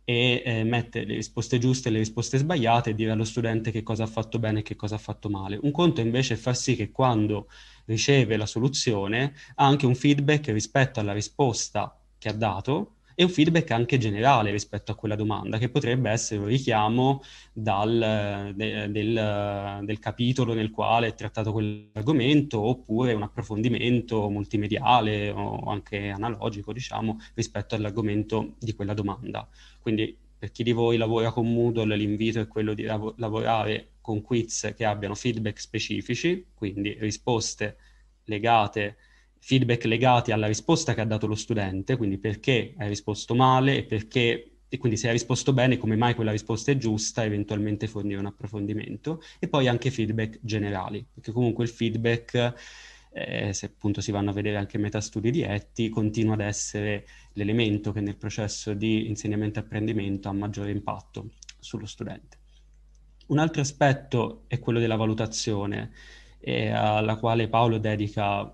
e eh, mette le risposte giuste e le risposte sbagliate e dire allo studente che cosa ha fatto bene e che cosa ha fatto male. Un conto invece è far sì che quando riceve la soluzione ha anche un feedback rispetto alla risposta che ha dato e un feedback anche generale rispetto a quella domanda, che potrebbe essere un richiamo dal, de, del, del, capitolo nel quale è trattato quell'argomento, oppure un approfondimento multimediale o anche analogico, diciamo, rispetto all'argomento di quella domanda. Quindi per chi di voi lavora con Moodle l'invito è quello di lav- lavorare con quiz che abbiano feedback specifici, quindi risposte legate, feedback legati alla risposta che ha dato lo studente, quindi perché hai risposto male e perché e quindi se hai risposto bene, come mai quella risposta è giusta, eventualmente fornire un approfondimento, e poi anche feedback generali, perché comunque il feedback eh, se appunto si vanno a vedere anche metastudi diretti, continua ad essere l'elemento che nel processo di insegnamento e apprendimento ha maggiore impatto sullo studente. Un altro aspetto è quello della valutazione, eh, alla quale Paolo dedica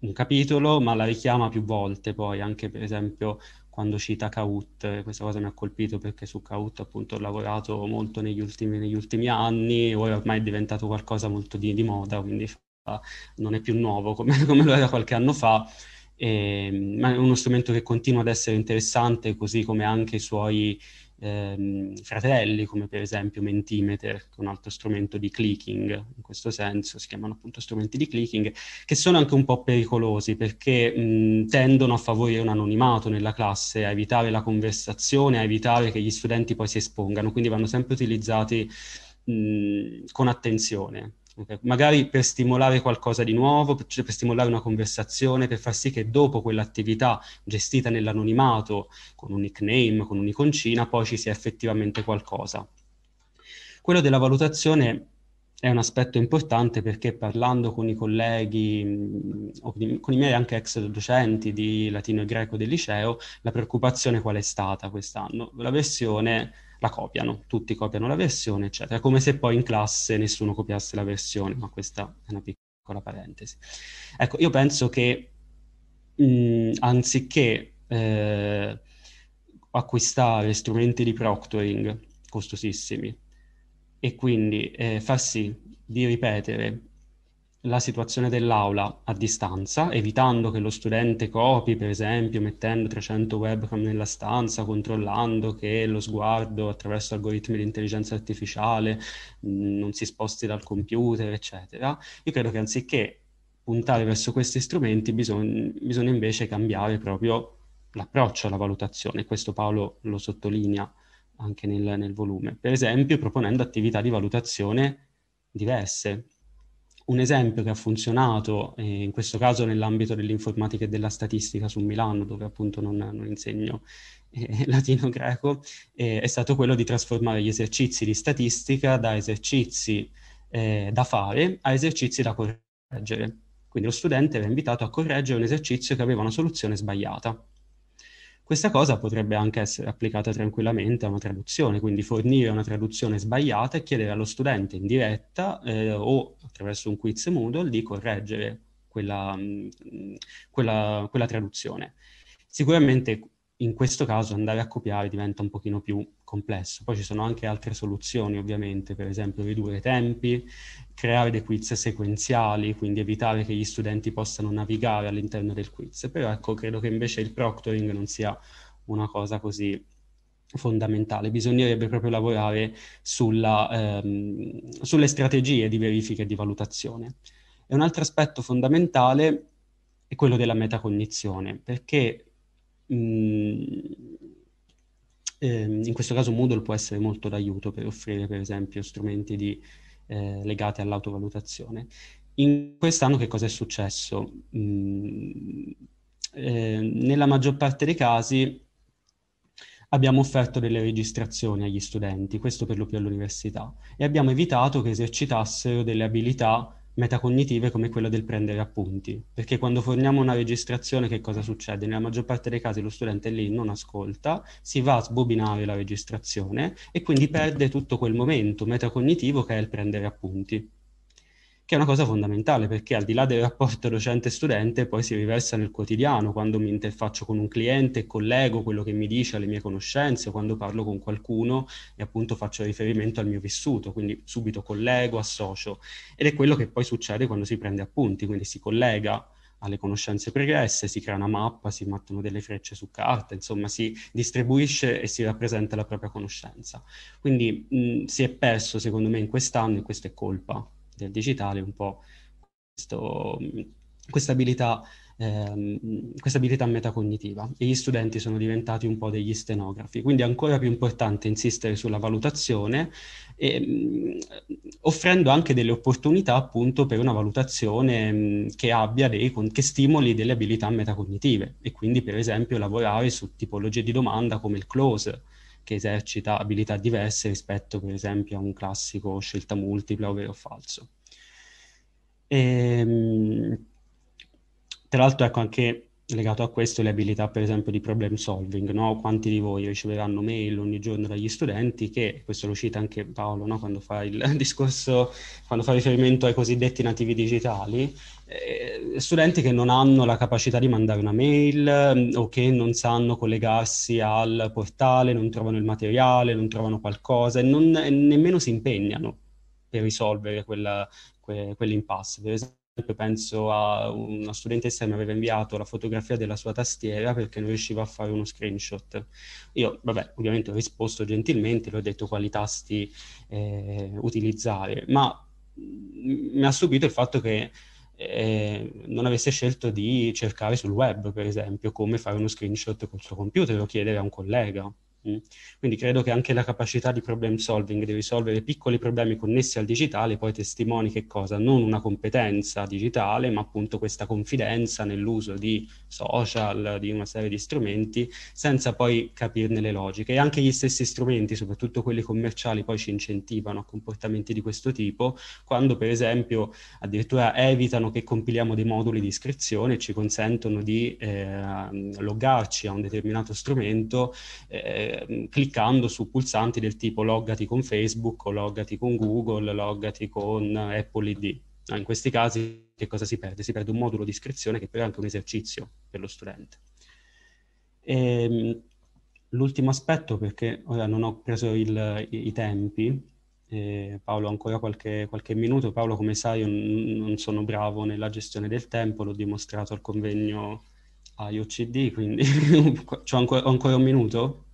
un capitolo, ma la richiama più volte poi, anche per esempio quando cita Kaut, eh, questa cosa mi ha colpito perché su Kaut appunto ho lavorato molto negli ultimi, negli ultimi anni, ora ormai è diventato qualcosa molto di, di moda, quindi non è più nuovo come, come lo era qualche anno fa, e, ehm, ma è uno strumento che continua ad essere interessante, così come anche i suoi ehm, fratelli, come per esempio Mentimeter, che è un altro strumento di clicking, in questo senso si chiamano appunto strumenti di clicking, che sono anche un po' pericolosi perché mh, tendono a favorire un anonimato nella classe, a evitare la conversazione, a evitare che gli studenti poi si espongano, quindi vanno sempre utilizzati mh, con attenzione eh, magari per stimolare qualcosa di nuovo, per, cioè, per, stimolare una conversazione, per far sì che dopo quell'attività gestita nell'anonimato, con un nickname, con un'iconcina, poi ci sia effettivamente qualcosa. Quello della valutazione è un aspetto importante perché parlando con i colleghi, mm, con i miei anche ex docenti di latino e greco del liceo, la preoccupazione qual è stata quest'anno? La versione la copiano, tutti copiano la versione, eccetera, come se poi in classe nessuno copiasse la versione, ma questa è una piccola parentesi. Ecco, io penso che mh, anziché eh, acquistare strumenti di proctoring costosissimi e quindi eh, far sì di ripetere la situazione dell'aula a distanza, evitando che lo studente copi, per esempio, mettendo 300 webcam nella stanza, controllando che lo sguardo attraverso algoritmi di intelligenza artificiale mm, non si sposti dal computer, eccetera. Io credo che anziché puntare verso questi strumenti bisogna, bisogna invece cambiare proprio l'approccio alla valutazione, questo Paolo lo sottolinea anche nel, nel volume, per esempio proponendo attività di valutazione diverse, un esempio che ha funzionato, eh, in questo caso nell'ambito dell'informatica e della statistica su Milano, dove appunto non, non insegno eh, latino-greco, eh, è stato quello di trasformare gli esercizi di statistica da esercizi eh, da fare a esercizi da correggere. Quindi lo studente era invitato a correggere un esercizio che aveva una soluzione sbagliata. Questa cosa potrebbe anche essere applicata tranquillamente a una traduzione, quindi fornire una traduzione sbagliata e chiedere allo studente in diretta eh, o attraverso un quiz Moodle di correggere quella, mm, mm, quella, quella traduzione. Sicuramente in questo caso andare a copiare diventa un pochino più complesso. Poi ci sono anche altre soluzioni, ovviamente, per esempio ridurre i tempi, creare dei quiz sequenziali, quindi evitare che gli studenti possano navigare all'interno del quiz. Però ecco, credo che invece il proctoring non sia una cosa così fondamentale. Bisognerebbe proprio lavorare sulla, ehm, sulle strategie di verifica e di valutazione. E un altro aspetto fondamentale è quello della metacognizione, perché Ehm, in questo caso Moodle può essere molto d'aiuto per offrire per esempio strumenti di, eh, legati all'autovalutazione. In quest'anno che cosa è successo? Mm, eh, nella maggior parte dei casi abbiamo offerto delle registrazioni agli studenti, questo per lo più all'università, e abbiamo evitato che esercitassero delle abilità metacognitive come quella del prendere appunti, perché quando forniamo una registrazione che cosa succede? Nella maggior parte dei casi lo studente lì non ascolta, si va a sbobinare la registrazione e quindi perde tutto quel momento metacognitivo che è il prendere appunti che è una cosa fondamentale perché al di là del rapporto docente-studente poi si riversa nel quotidiano, quando mi interfaccio con un cliente, collego quello che mi dice alle mie conoscenze, quando parlo con qualcuno e appunto faccio riferimento al mio vissuto, quindi subito collego, associo. Ed è quello che poi succede quando si prende appunti, quindi si collega alle conoscenze pregresse, si crea una mappa, si mettono delle frecce su carta, insomma si distribuisce e si rappresenta la propria conoscenza. Quindi mh, si è perso secondo me in quest'anno e questa è colpa del digitale un po' questa abilità ehm, questa abilità metacognitiva e gli studenti sono diventati un po' degli stenografi, quindi è ancora più importante insistere sulla valutazione e, ehm, offrendo anche delle opportunità appunto per una valutazione ehm, che abbia dei, che stimoli delle abilità metacognitive e quindi per esempio lavorare su tipologie di domanda come il close, che esercita abilità diverse rispetto per esempio a un classico scelta multipla o vero o falso. E, ehm, tra l'altro ecco anche legato a questo le abilità per esempio di problem solving, no? quanti di voi riceveranno mail ogni giorno dagli studenti che, questo lo cita anche Paolo no? quando fa il discorso, quando fa riferimento ai cosiddetti nativi digitali, eh, studenti che non hanno la capacità di mandare una mail mm, o che non sanno collegarsi al portale, non trovano il materiale, non trovano qualcosa e, non, e nemmeno si impegnano per risolvere quella, que, quell'impasse. Per esempio, esempio penso a una studentessa che mi aveva inviato la fotografia della sua tastiera perché non riusciva a fare uno screenshot. Io, vabbè, ovviamente ho risposto gentilmente, le ho detto quali tasti eh, utilizzare, ma mm, mi ha subito il fatto che eh, non avesse scelto di cercare sul web, per esempio, come fare uno screenshot col suo computer o chiedere a un collega. Mm. Quindi credo che anche la capacità di problem solving, di risolvere piccoli problemi connessi al digitale, poi testimoni che cosa? Non una competenza digitale, ma appunto questa confidenza nell'uso di social, di una serie di strumenti, senza poi capirne le logiche. E anche gli stessi strumenti, soprattutto quelli commerciali, poi ci incentivano a comportamenti di questo tipo, quando per esempio addirittura evitano che compiliamo dei moduli di iscrizione e ci consentono di eh, loggarci a un determinato strumento. Eh, Ehm, cliccando su pulsanti del tipo loggati con Facebook o loggati con Google, loggati con Apple ID. No, ah, in questi casi che cosa si perde? Si perde un modulo di iscrizione che però è anche un esercizio per lo studente. E, ehm, l'ultimo aspetto, perché ora non ho preso il, i, i, tempi, eh, Paolo ha ancora qualche, qualche, minuto, Paolo come sai io non sono bravo nella gestione del tempo, l'ho dimostrato al convegno a IOCD, quindi ho ancora, ho ancora un minuto?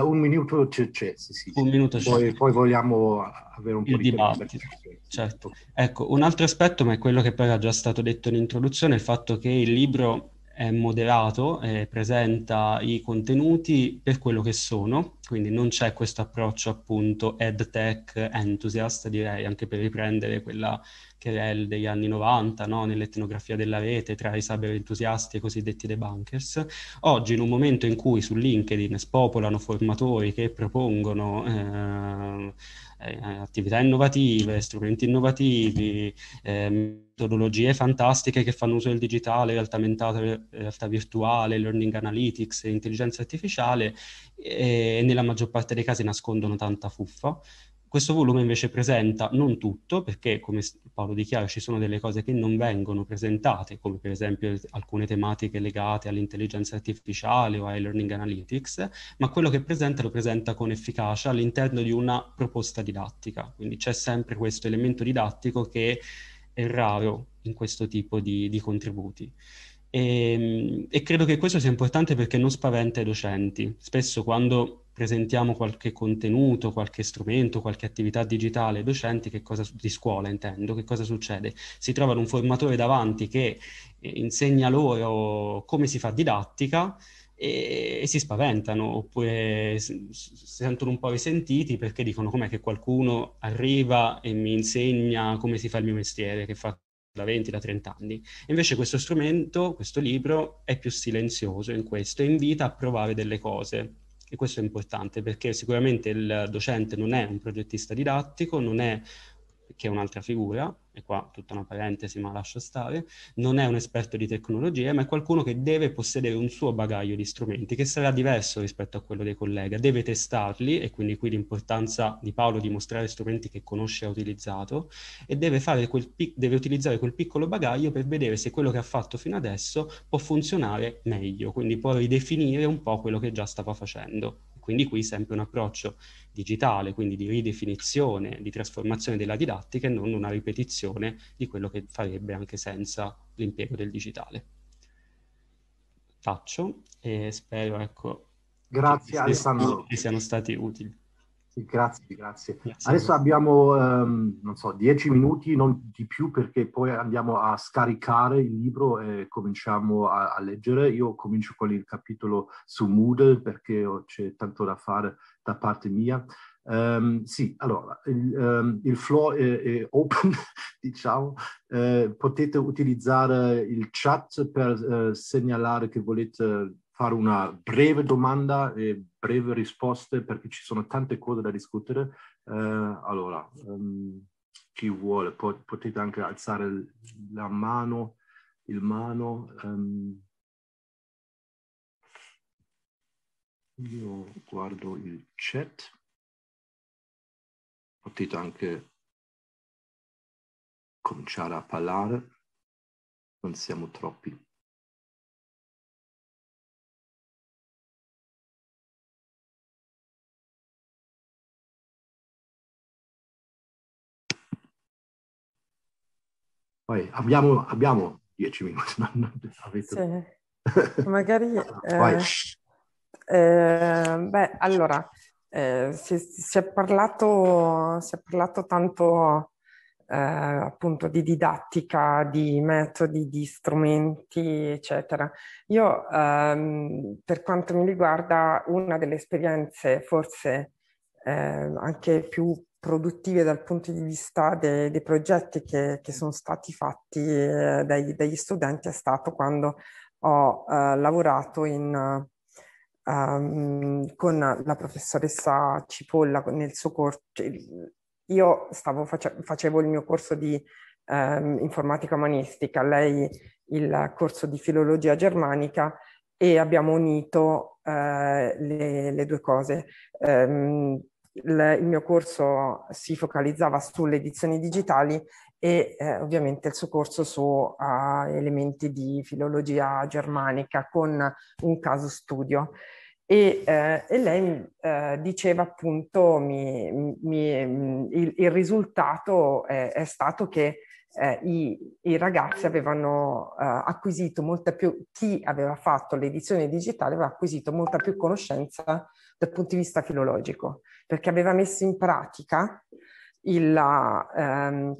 Uh, un minuto c'è, sì, sì. Un minuto c'è. Poi, poi vogliamo avere un Il po' di dibattito. Certo. Ecco, un altro aspetto, ma è quello che poi era già stato detto in introduzione, il fatto che il libro è moderato, eh, presenta i contenuti per quello che sono, quindi non c'è questo approccio appunto ed tech enthusiast, direi, anche per riprendere quella che era il degli anni 90, no? nell'etnografia della rete, tra i cyber entusiasti e i cosiddetti debunkers. Oggi, in un momento in cui su LinkedIn spopolano formatori che propongono... Eh, eh, attività innovative, strumenti innovativi, eh, metodologie fantastiche che fanno uso del digitale, realtà, mentale, realtà virtuale, learning analytics, intelligenza artificiale e nella maggior parte dei casi nascondono tanta fuffa questo volume invece presenta non tutto, perché come Paolo dichiara ci sono delle cose che non vengono presentate, come per esempio alcune tematiche legate all'intelligenza artificiale o ai learning analytics, ma quello che presenta lo presenta con efficacia all'interno di una proposta didattica. Quindi c'è sempre questo elemento didattico che è raro in questo tipo di, di contributi. E, ehm, e credo che questo sia importante perché non spaventa i docenti. Spesso quando presentiamo qualche contenuto, qualche strumento, qualche attività digitale ai docenti, che cosa, di scuola intendo, che cosa succede? Si trovano un formatore davanti che eh, insegna loro come si fa didattica, e, si spaventano oppure si sentono un po' risentiti perché dicono com'è che qualcuno arriva e mi insegna come si fa il mio mestiere che fa da 20, da 30 anni. invece questo strumento, questo libro è più silenzioso in questo e invita a provare delle cose. E questo è importante perché sicuramente il docente non è un progettista didattico, non è che è un'altra figura, e qua tutta una parentesi ma lascio stare, non è un esperto di tecnologie, ma è qualcuno che deve possedere un suo bagaglio di strumenti, che sarà diverso rispetto a quello dei colleghi, deve testarli, e quindi qui l'importanza di Paolo di mostrare strumenti che conosce e ha utilizzato, e deve, quel pic- deve utilizzare quel piccolo bagaglio per vedere se quello che ha fatto fino adesso può funzionare meglio, quindi può ridefinire un po' quello che già stava facendo. Quindi qui sempre un approccio digitale, quindi di ridefinizione, di trasformazione della didattica e non una ripetizione di quello che farebbe anche senza l'impiego del digitale. Taccio e spero ecco, Grazie, che, che siano stati utili. Sì, grazie, grazie, grazie. Adesso abbiamo, um, non so, dieci minuti, non di più, perché poi andiamo a scaricare il libro e cominciamo a, a leggere. Io comincio con il capitolo su Moodle perché c'è tanto da fare da parte mia. Um, sì, allora, il, um, il flow è, è, open, diciamo, uh, potete utilizzare il chat per uh, segnalare che volete fare una breve domanda e breve risposte perché ci sono tante cose da discutere. Eh, allora, um, chi vuole pot- potete anche alzare la mano, il mano. Um, io guardo il chat. Potete anche cominciare a parlare. Non siamo troppi. Poi abbiamo, abbiamo dieci minuti. No? Non avete... sì. Magari... eh, eh, beh, allora, eh, si, si, è parlato, si, è parlato, tanto eh, appunto di didattica, di metodi, di strumenti, eccetera. Io, ehm, per quanto mi riguarda, una delle esperienze forse eh, anche più produttive dal punto di vista dei, dei progetti che, che, sono stati fatti eh, dai, dagli studenti è stato quando ho eh, lavorato in, um, con la professoressa Cipolla nel suo corso. Cioè, io stavo face, facevo il mio corso di um, informatica umanistica, lei il corso di filologia germanica e abbiamo unito eh, le, le, due cose. Eh, il, il mio corso si focalizzava sulle edizioni digitali e eh, ovviamente il suo corso su uh, elementi di filologia germanica con un caso studio. E, eh, e lei eh, diceva appunto, mi, mi, il, il, risultato è, è stato che eh, i, i, ragazzi avevano eh, acquisito molta più, chi aveva fatto l'edizione digitale aveva acquisito molta più conoscenza dal punto di vista filologico, perché aveva messo in pratica il, ehm,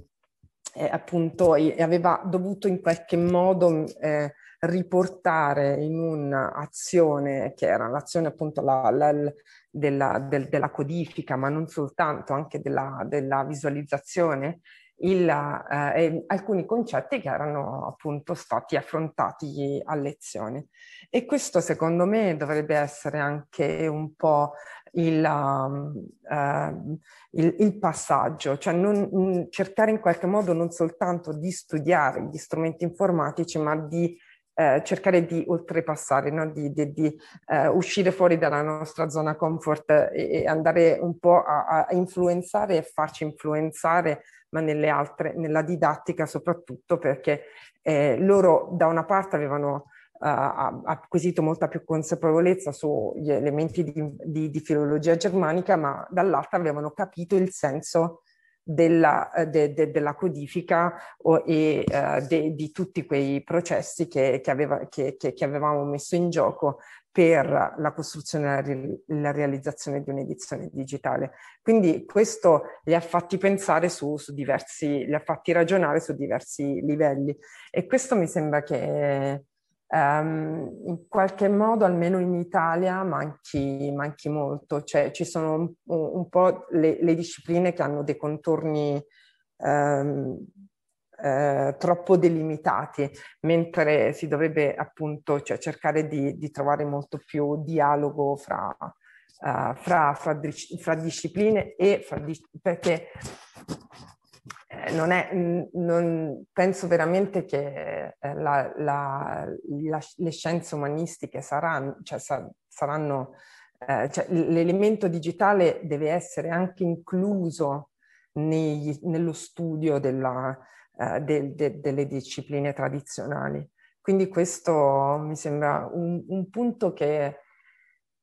eh, appunto, e aveva dovuto in qualche modo eh, riportare in un'azione che era l'azione appunto la, la, della, del, della, codifica, ma non soltanto, anche della, della visualizzazione il, eh, alcuni concetti che erano appunto stati affrontati a lezione. E questo secondo me dovrebbe essere anche un po' il, um, uh, il, il passaggio, cioè non, cercare in qualche modo non soltanto di studiare gli strumenti informatici, ma di eh, cercare di oltrepassare, no? di, di, di eh, uscire fuori dalla nostra zona comfort e, e andare un po' a, a influenzare e farci influenzare ma nelle altre, nella didattica soprattutto perché eh, loro da una parte avevano uh, acquisito molta più consapevolezza sugli elementi di, di, di filologia germanica, ma dall'altra avevano capito il senso della, eh, de, de, della codifica o, e uh, de, di tutti quei processi che, che, aveva, che, che, avevamo messo in gioco per la costruzione e la realizzazione di un'edizione digitale. Quindi questo li ha fatti pensare su, su, diversi, li ha fatti ragionare su diversi livelli e questo mi sembra che um, in qualche modo, almeno in Italia, manchi, manchi molto, cioè ci sono un, un po' le, le, discipline che hanno dei contorni um, eh, troppo delimitati, mentre si dovrebbe appunto cioè, cercare di, di, trovare molto più dialogo fra, uh, fra, fra, fra discipline e fra dis- perché eh, non è, non, penso veramente che la, la, la, le scienze umanistiche cioè, saranno, cioè, saranno cioè, l'elemento digitale deve essere anche incluso nei, nello studio della, eh, de, de, delle discipline tradizionali. Quindi questo mi sembra un, un punto che,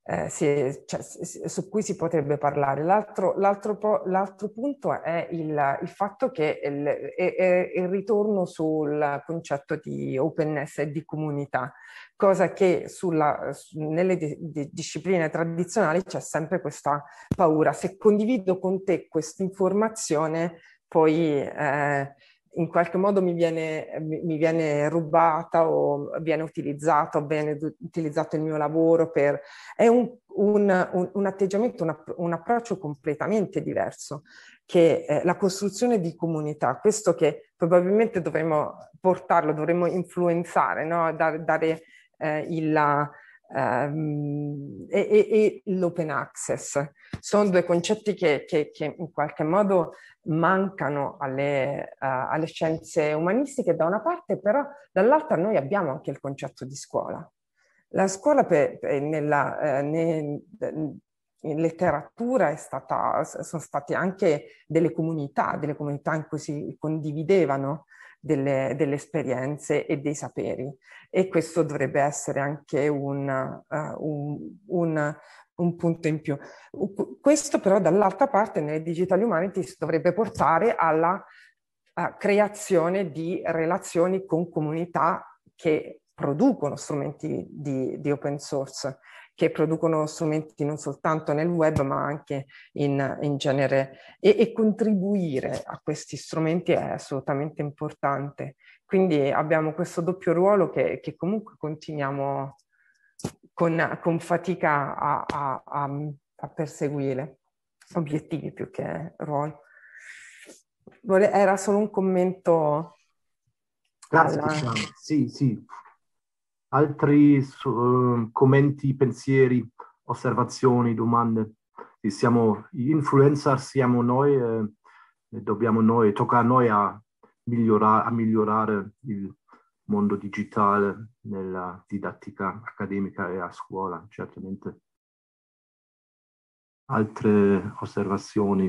eh, si, cioè, su cui si potrebbe parlare. L'altro, l'altro, l'altro punto è il, il fatto che il, è, è il ritorno sul concetto di openness e di comunità, cosa che sulla, nelle di, di discipline tradizionali c'è sempre questa paura. Se condivido con te questa informazione, poi... Eh, in qualche modo mi viene, mi viene, rubata o viene utilizzato, viene utilizzato il mio lavoro per... È un, un, un, un atteggiamento, un, approccio completamente diverso che eh, la costruzione di comunità, questo che probabilmente dovremmo portarlo, dovremmo influenzare, no? Dar, dare eh, il... Ehm, e, e, e, l'open access. Sono due concetti che, che, che in qualche modo mancano alle, uh, alle, scienze umanistiche da una parte, però dall'altra noi abbiamo anche il concetto di scuola. La scuola per, per nella, eh, nel, in letteratura stata, sono state anche delle comunità, delle comunità in cui si condividevano delle, delle esperienze e dei saperi. E questo dovrebbe essere anche un, uh, un, un, un punto in più. Questo però dall'altra parte nelle digital humanities dovrebbe portare alla uh, creazione di relazioni con comunità che producono strumenti di, di open source che producono strumenti non soltanto nel web ma anche in, in genere e, e, contribuire a questi strumenti è assolutamente importante. Quindi abbiamo questo doppio ruolo che, che comunque continuiamo con, con fatica a, a, a, a, perseguire, obiettivi più che ruoli. Era solo un commento. Grazie, ah, alla... Sì, sì altri uh, commenti, pensieri, osservazioni, domande? siamo gli influencer, siamo noi, eh, dobbiamo noi, tocca a noi a migliorare, a migliorare il mondo digitale nella didattica accademica e a scuola, certamente. Altre osservazioni?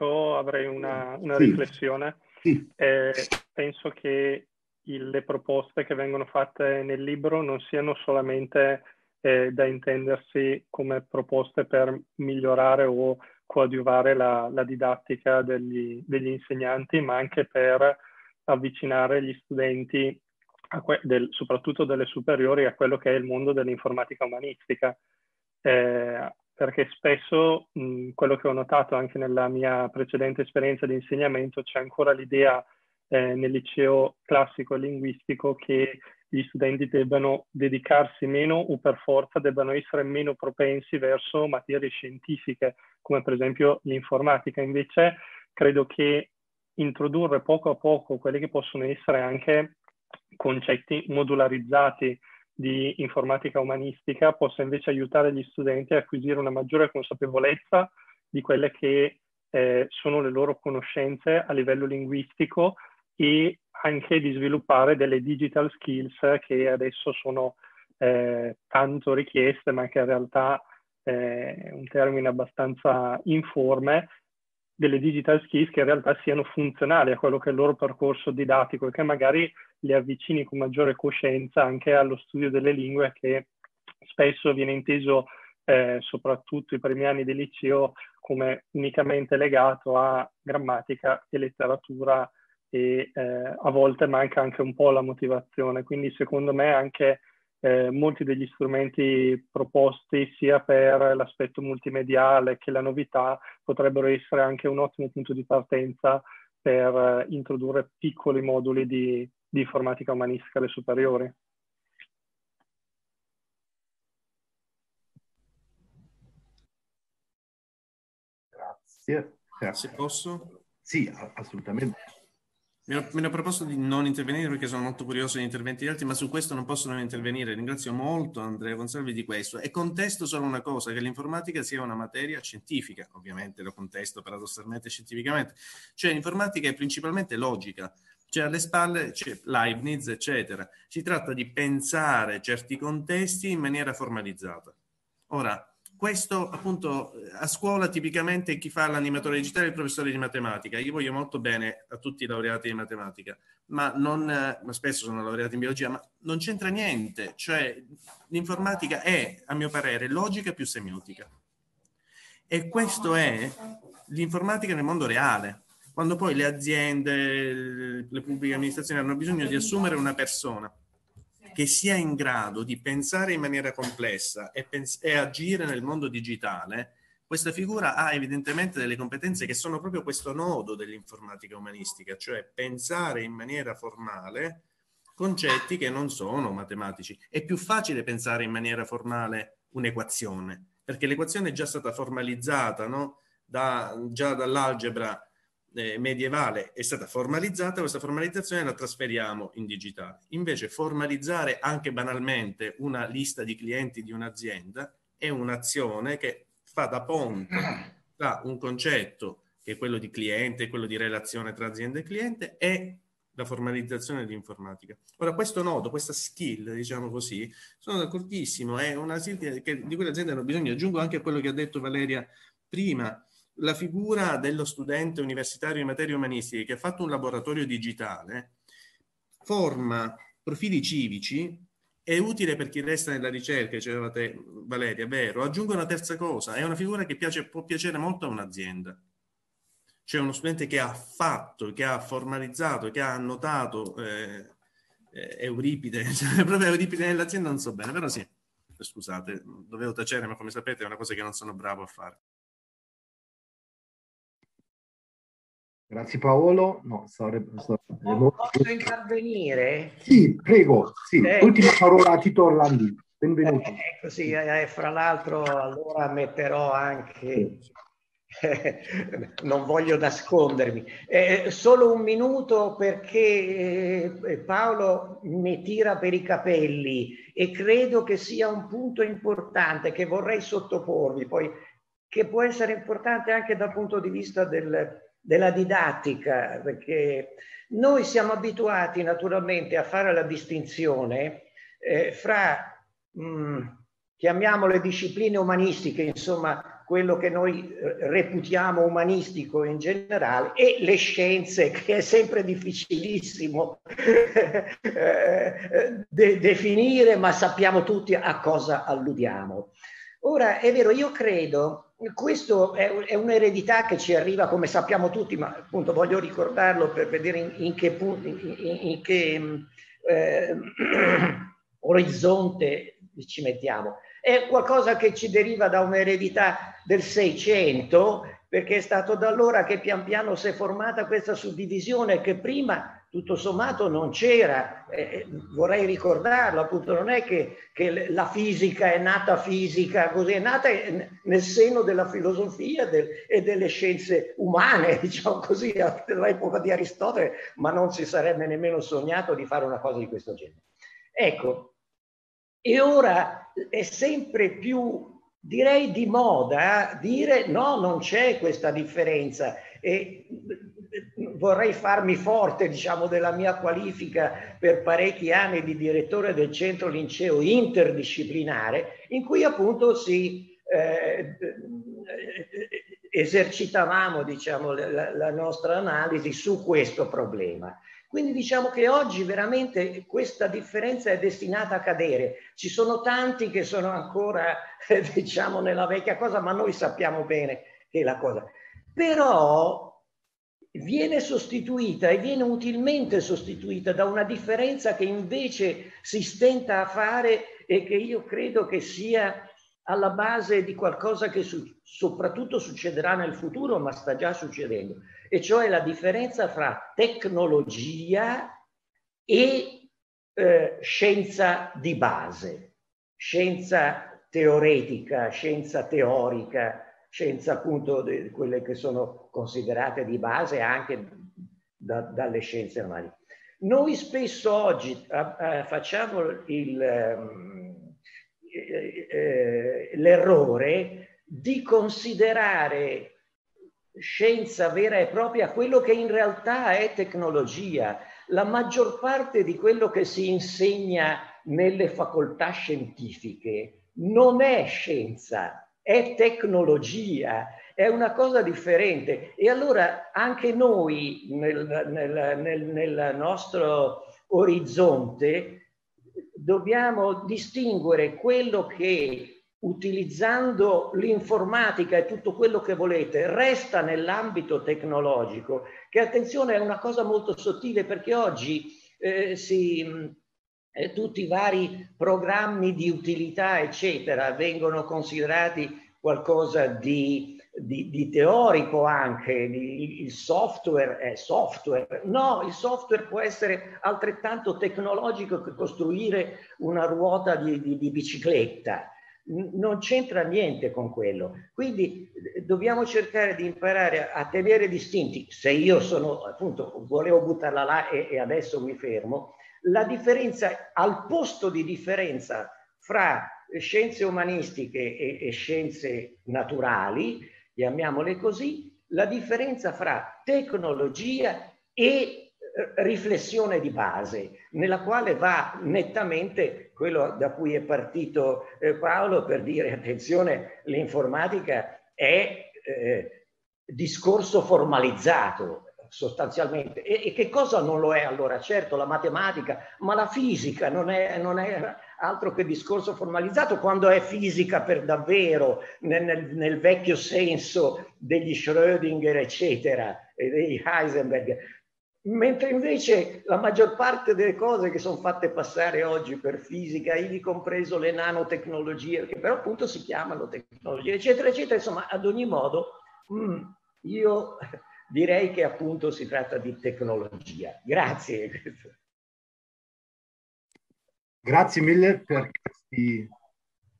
Io avrei una, una sì. riflessione. Sì. Eh, penso che il, le proposte che vengono fatte nel libro non siano solamente eh, da intendersi come proposte per migliorare o coadiuvare la, la didattica degli, degli, insegnanti, ma anche per avvicinare gli studenti, que- del, soprattutto delle superiori, a quello che è il mondo dell'informatica umanistica. Eh, perché spesso mh, quello che ho notato anche nella mia precedente esperienza di insegnamento c'è ancora l'idea eh, nel liceo classico linguistico che gli studenti debbano dedicarsi meno o per forza debbano essere meno propensi verso materie scientifiche, come per esempio l'informatica. Invece credo che introdurre poco a poco quelli che possono essere anche concetti modularizzati di informatica umanistica possa invece aiutare gli studenti a acquisire una maggiore consapevolezza di quelle che eh, sono le loro conoscenze a livello linguistico e anche di sviluppare delle digital skills che adesso sono eh, tanto richieste, ma che in realtà è eh, un termine abbastanza informe, delle digital skills che in realtà siano funzionali a quello che è il loro percorso didattico e che magari li avvicini con maggiore coscienza anche allo studio delle lingue che spesso viene inteso eh, soprattutto i primi anni del liceo come unicamente legato a grammatica e letteratura e eh, a volte manca anche un po' la motivazione. Quindi secondo me anche eh, molti degli strumenti proposti sia per l'aspetto multimediale che la novità potrebbero essere anche un ottimo punto di partenza per eh, introdurre piccoli moduli di, di informatica umanistica alle superiori. Grazie. Grazie. Se posso? Sì, assolutamente. Mi hanno proposto di non intervenire perché sono molto curioso di interventi di altri, ma su questo non posso non intervenire. Ringrazio molto Andrea Conservi di questo. E contesto solo una cosa, che l'informatica sia una materia scientifica, ovviamente lo contesto paradossalmente scientificamente. Cioè l'informatica è principalmente logica, c'è cioè, alle spalle c'è Leibniz, eccetera. Si tratta di pensare certi contesti in maniera formalizzata. Ora, questo appunto a scuola tipicamente chi fa l'animatore digitale è il professore di matematica. Io voglio molto bene a tutti i laureati di matematica, ma, non, ma spesso sono laureati in biologia, ma non c'entra niente. Cioè l'informatica è, a mio parere, logica più semiotica. E questo è l'informatica nel mondo reale. Quando poi le aziende, le pubbliche amministrazioni hanno bisogno di assumere una persona che sia in grado di pensare in maniera complessa e, pens- e agire nel mondo digitale, questa figura ha evidentemente delle competenze che sono proprio questo nodo dell'informatica umanistica, cioè pensare in maniera formale concetti che non sono matematici. È più facile pensare in maniera formale un'equazione, perché l'equazione è già stata formalizzata no? da, già dall'algebra eh, medievale è stata formalizzata, questa formalizzazione la trasferiamo in digitale. Invece formalizzare anche banalmente una lista di clienti di un'azienda è un'azione che fa da ponte tra un concetto che è quello di cliente, quello di relazione tra azienda e cliente e la formalizzazione di informatica. Ora, questo nodo, questa skill, diciamo così, sono d'accordissimo, è una skill che, di cui le aziende hanno bisogno. Aggiungo anche a quello che ha detto Valeria prima, la figura dello studente universitario in materie umanistiche che ha fatto un laboratorio digitale forma profili civici è utile per chi resta nella ricerca, diceva te Valeria, vero? Aggiungo una terza cosa, è una figura che piace, può piacere molto a un'azienda. Cioè uno studente che ha fatto, che ha formalizzato, che ha annotato eh, eh Euripide, cioè, proprio Euripide nell'azienda non so bene, però sì, scusate, dovevo tacere, ma come sapete è una cosa che non sono bravo a fare. Grazie Paolo. No, stare, stare, Posso intervenire? Sì, prego. Sì. Eh. Ultima parola a Tito Orlandi. Benvenuto. Eh, così, ecco, eh, eh, fra l'altro allora metterò anche... non voglio nascondermi. Eh, solo un minuto perché eh, Paolo mi tira per i capelli e credo che sia un punto importante che vorrei sottoporvi, poi che può essere importante anche dal punto di vista del della didattica, perché noi siamo abituati naturalmente a fare la distinzione eh, fra, mh, mm, chiamiamole discipline umanistiche, insomma, quello che noi eh, reputiamo umanistico in generale, e le scienze, che è sempre difficilissimo eh, eh, de- definire, ma sappiamo tutti a cosa alludiamo. Ora, è vero, io credo, questo è, un'eredità che ci arriva, come sappiamo tutti, ma appunto voglio ricordarlo per vedere in, in che, punto, in, in che eh, orizzonte ci mettiamo. È qualcosa che ci deriva da un'eredità del Seicento, perché è stato da allora che pian piano si è formata questa suddivisione che prima tutto sommato non c'era, eh, eh vorrei ricordarlo, appunto non è che, che, la fisica è nata fisica, così è nata nel seno della filosofia del, e delle scienze umane, diciamo così, all'epoca di Aristotele, ma non si sarebbe nemmeno sognato di fare una cosa di questo genere. Ecco, e ora è sempre più direi di moda eh, dire no, non c'è questa differenza e vorrei farmi forte diciamo, della mia qualifica per parecchi anni di direttore del centro linceo interdisciplinare in cui appunto si eh, esercitavamo diciamo, la, la nostra analisi su questo problema. Quindi diciamo che oggi veramente questa differenza è destinata a cadere. Ci sono tanti che sono ancora, eh, diciamo, nella vecchia cosa, ma noi sappiamo bene che è la cosa. Però viene sostituita e viene utilmente sostituita da una differenza che invece si stenta a fare e che io credo che sia alla base di qualcosa che su- soprattutto succederà nel futuro, ma sta già succedendo, e cioè la differenza fra tecnologia e eh, scienza di base, scienza teoretica, scienza teorica, scienza appunto di quelle che sono considerate di base anche da, dalle scienze umane. Noi spesso oggi eh, facciamo il... Eh, eh, eh, l'errore di considerare scienza vera e propria quello che in realtà è tecnologia. La maggior parte di quello che si insegna nelle facoltà scientifiche non è scienza, è tecnologia, è una cosa differente. E allora anche noi nel, nel, nel, nel nostro orizzonte dobbiamo distinguere quello che utilizzando l'informatica e tutto quello che volete, resta nell'ambito tecnologico, che attenzione è una cosa molto sottile perché oggi eh, si, eh, tutti i vari programmi di utilità, eccetera, vengono considerati qualcosa di di, di teorico anche, di, il software è software. No, il software può essere altrettanto tecnologico che costruire una ruota di, di, di bicicletta. Non c'entra niente con quello. Quindi eh, dobbiamo cercare di imparare a, tenere distinti. Se io sono, appunto, volevo buttarla là e, e adesso mi fermo, la differenza, al posto di differenza fra scienze umanistiche e, e, scienze naturali, chiamiamole così, la differenza fra tecnologia e eh, riflessione di base, nella quale va nettamente quello da cui è partito eh, Paolo per dire attenzione, l'informatica è eh, discorso formalizzato, sostanzialmente. E, e, che cosa non lo è allora? Certo la matematica, ma la fisica non è, non è altro che discorso formalizzato quando è fisica per davvero, nel, nel, nel vecchio senso degli Schrödinger, eccetera, e degli Heisenberg. Mentre invece la maggior parte delle cose che sono fatte passare oggi per fisica, ivi compreso le nanotecnologie, che però appunto si chiamano tecnologie, eccetera, eccetera, insomma, ad ogni modo, mh, mm, io direi che appunto si tratta di tecnologia. Grazie. Grazie mille per questi,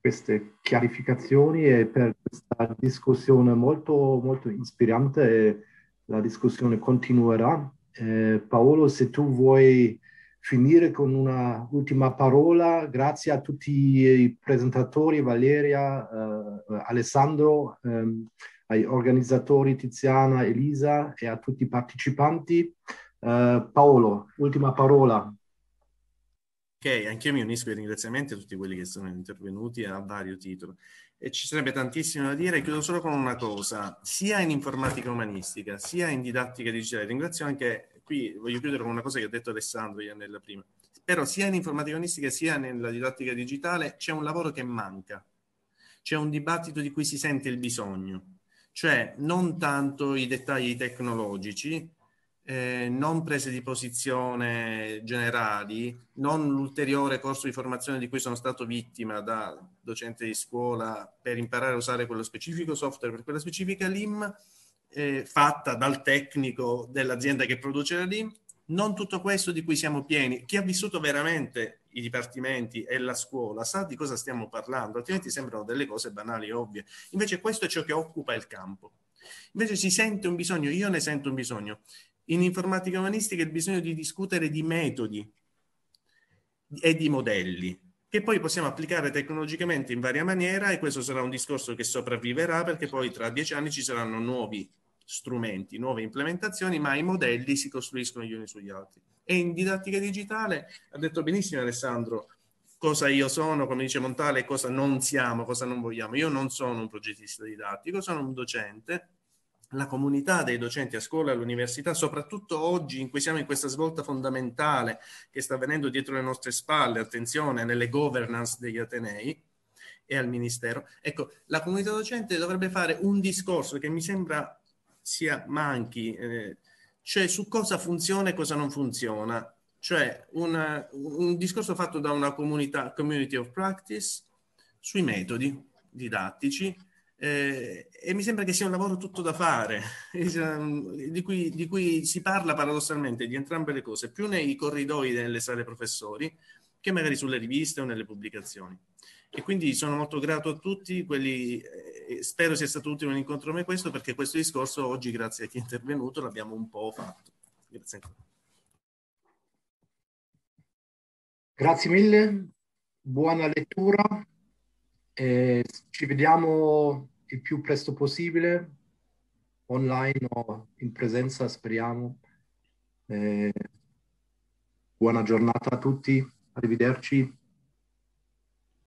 queste chiarificazioni e per questa discussione molto, molto ispirante. La discussione continuerà. Eh, Paolo, se tu vuoi finire con una ultima parola, grazie a tutti i presentatori, Valeria, eh, Alessandro. Ehm, ai organizzatori Tiziana, Elisa e a tutti i partecipanti. Uh, Paolo, ultima parola. Ok, anch'io mi unisco ai ringraziamenti a tutti quelli che sono intervenuti a vario titolo. E ci sarebbe tantissimo da dire, chiudo solo con una cosa, sia in informatica umanistica, sia in didattica digitale, ringrazio anche, qui voglio chiudere con una cosa che ha detto Alessandro nella prima, però sia in informatica umanistica sia nella didattica digitale c'è un lavoro che manca, c'è un dibattito di cui si sente il bisogno cioè non tanto i dettagli tecnologici, eh, non prese di posizione generali, non l'ulteriore corso di formazione di cui sono stato vittima da docente di scuola per imparare a usare quello specifico software per quella specifica LIM, eh, fatta dal tecnico dell'azienda che produce la LIM, non tutto questo di cui siamo pieni. Chi ha vissuto veramente i dipartimenti e la scuola sa di cosa stiamo parlando, altrimenti sembrano delle cose banali e ovvie. Invece questo è ciò che occupa il campo. Invece si sente un bisogno, io ne sento un bisogno. In informatica umanistica il bisogno di discutere di metodi e di modelli che poi possiamo applicare tecnologicamente in varia maniera e questo sarà un discorso che sopravviverà perché poi tra dieci anni ci saranno nuovi strumenti, nuove implementazioni, ma i modelli si costruiscono gli uni sugli altri. E in didattica digitale, ha detto benissimo Alessandro, cosa io sono, come dice Montale, cosa non siamo, cosa non vogliamo. Io non sono un progettista didattico, sono un docente. La comunità dei docenti a scuola e all'università, soprattutto oggi in cui siamo in questa svolta fondamentale che sta avvenendo dietro le nostre spalle, attenzione, nelle governance degli Atenei, e al Ministero. Ecco, la comunità docente dovrebbe fare un discorso che mi sembra sia manchi, eh, cioè su cosa funziona e cosa non funziona. Cioè una, un discorso fatto da una comunità, community of practice sui metodi didattici eh, e mi sembra che sia un lavoro tutto da fare, ehm, di cui, di cui si parla paradossalmente di entrambe le cose, più nei corridoi delle sale professori che magari sulle riviste o nelle pubblicazioni. E quindi sono molto grato a tutti quelli, eh, spero sia stato utile un incontro come questo, perché questo discorso oggi, grazie a chi è intervenuto, l'abbiamo un po' fatto. Grazie ancora. Grazie mille, buona lettura, eh, ci vediamo il più presto possibile, online o in presenza, speriamo. Eh, buona giornata a tutti, arrivederci.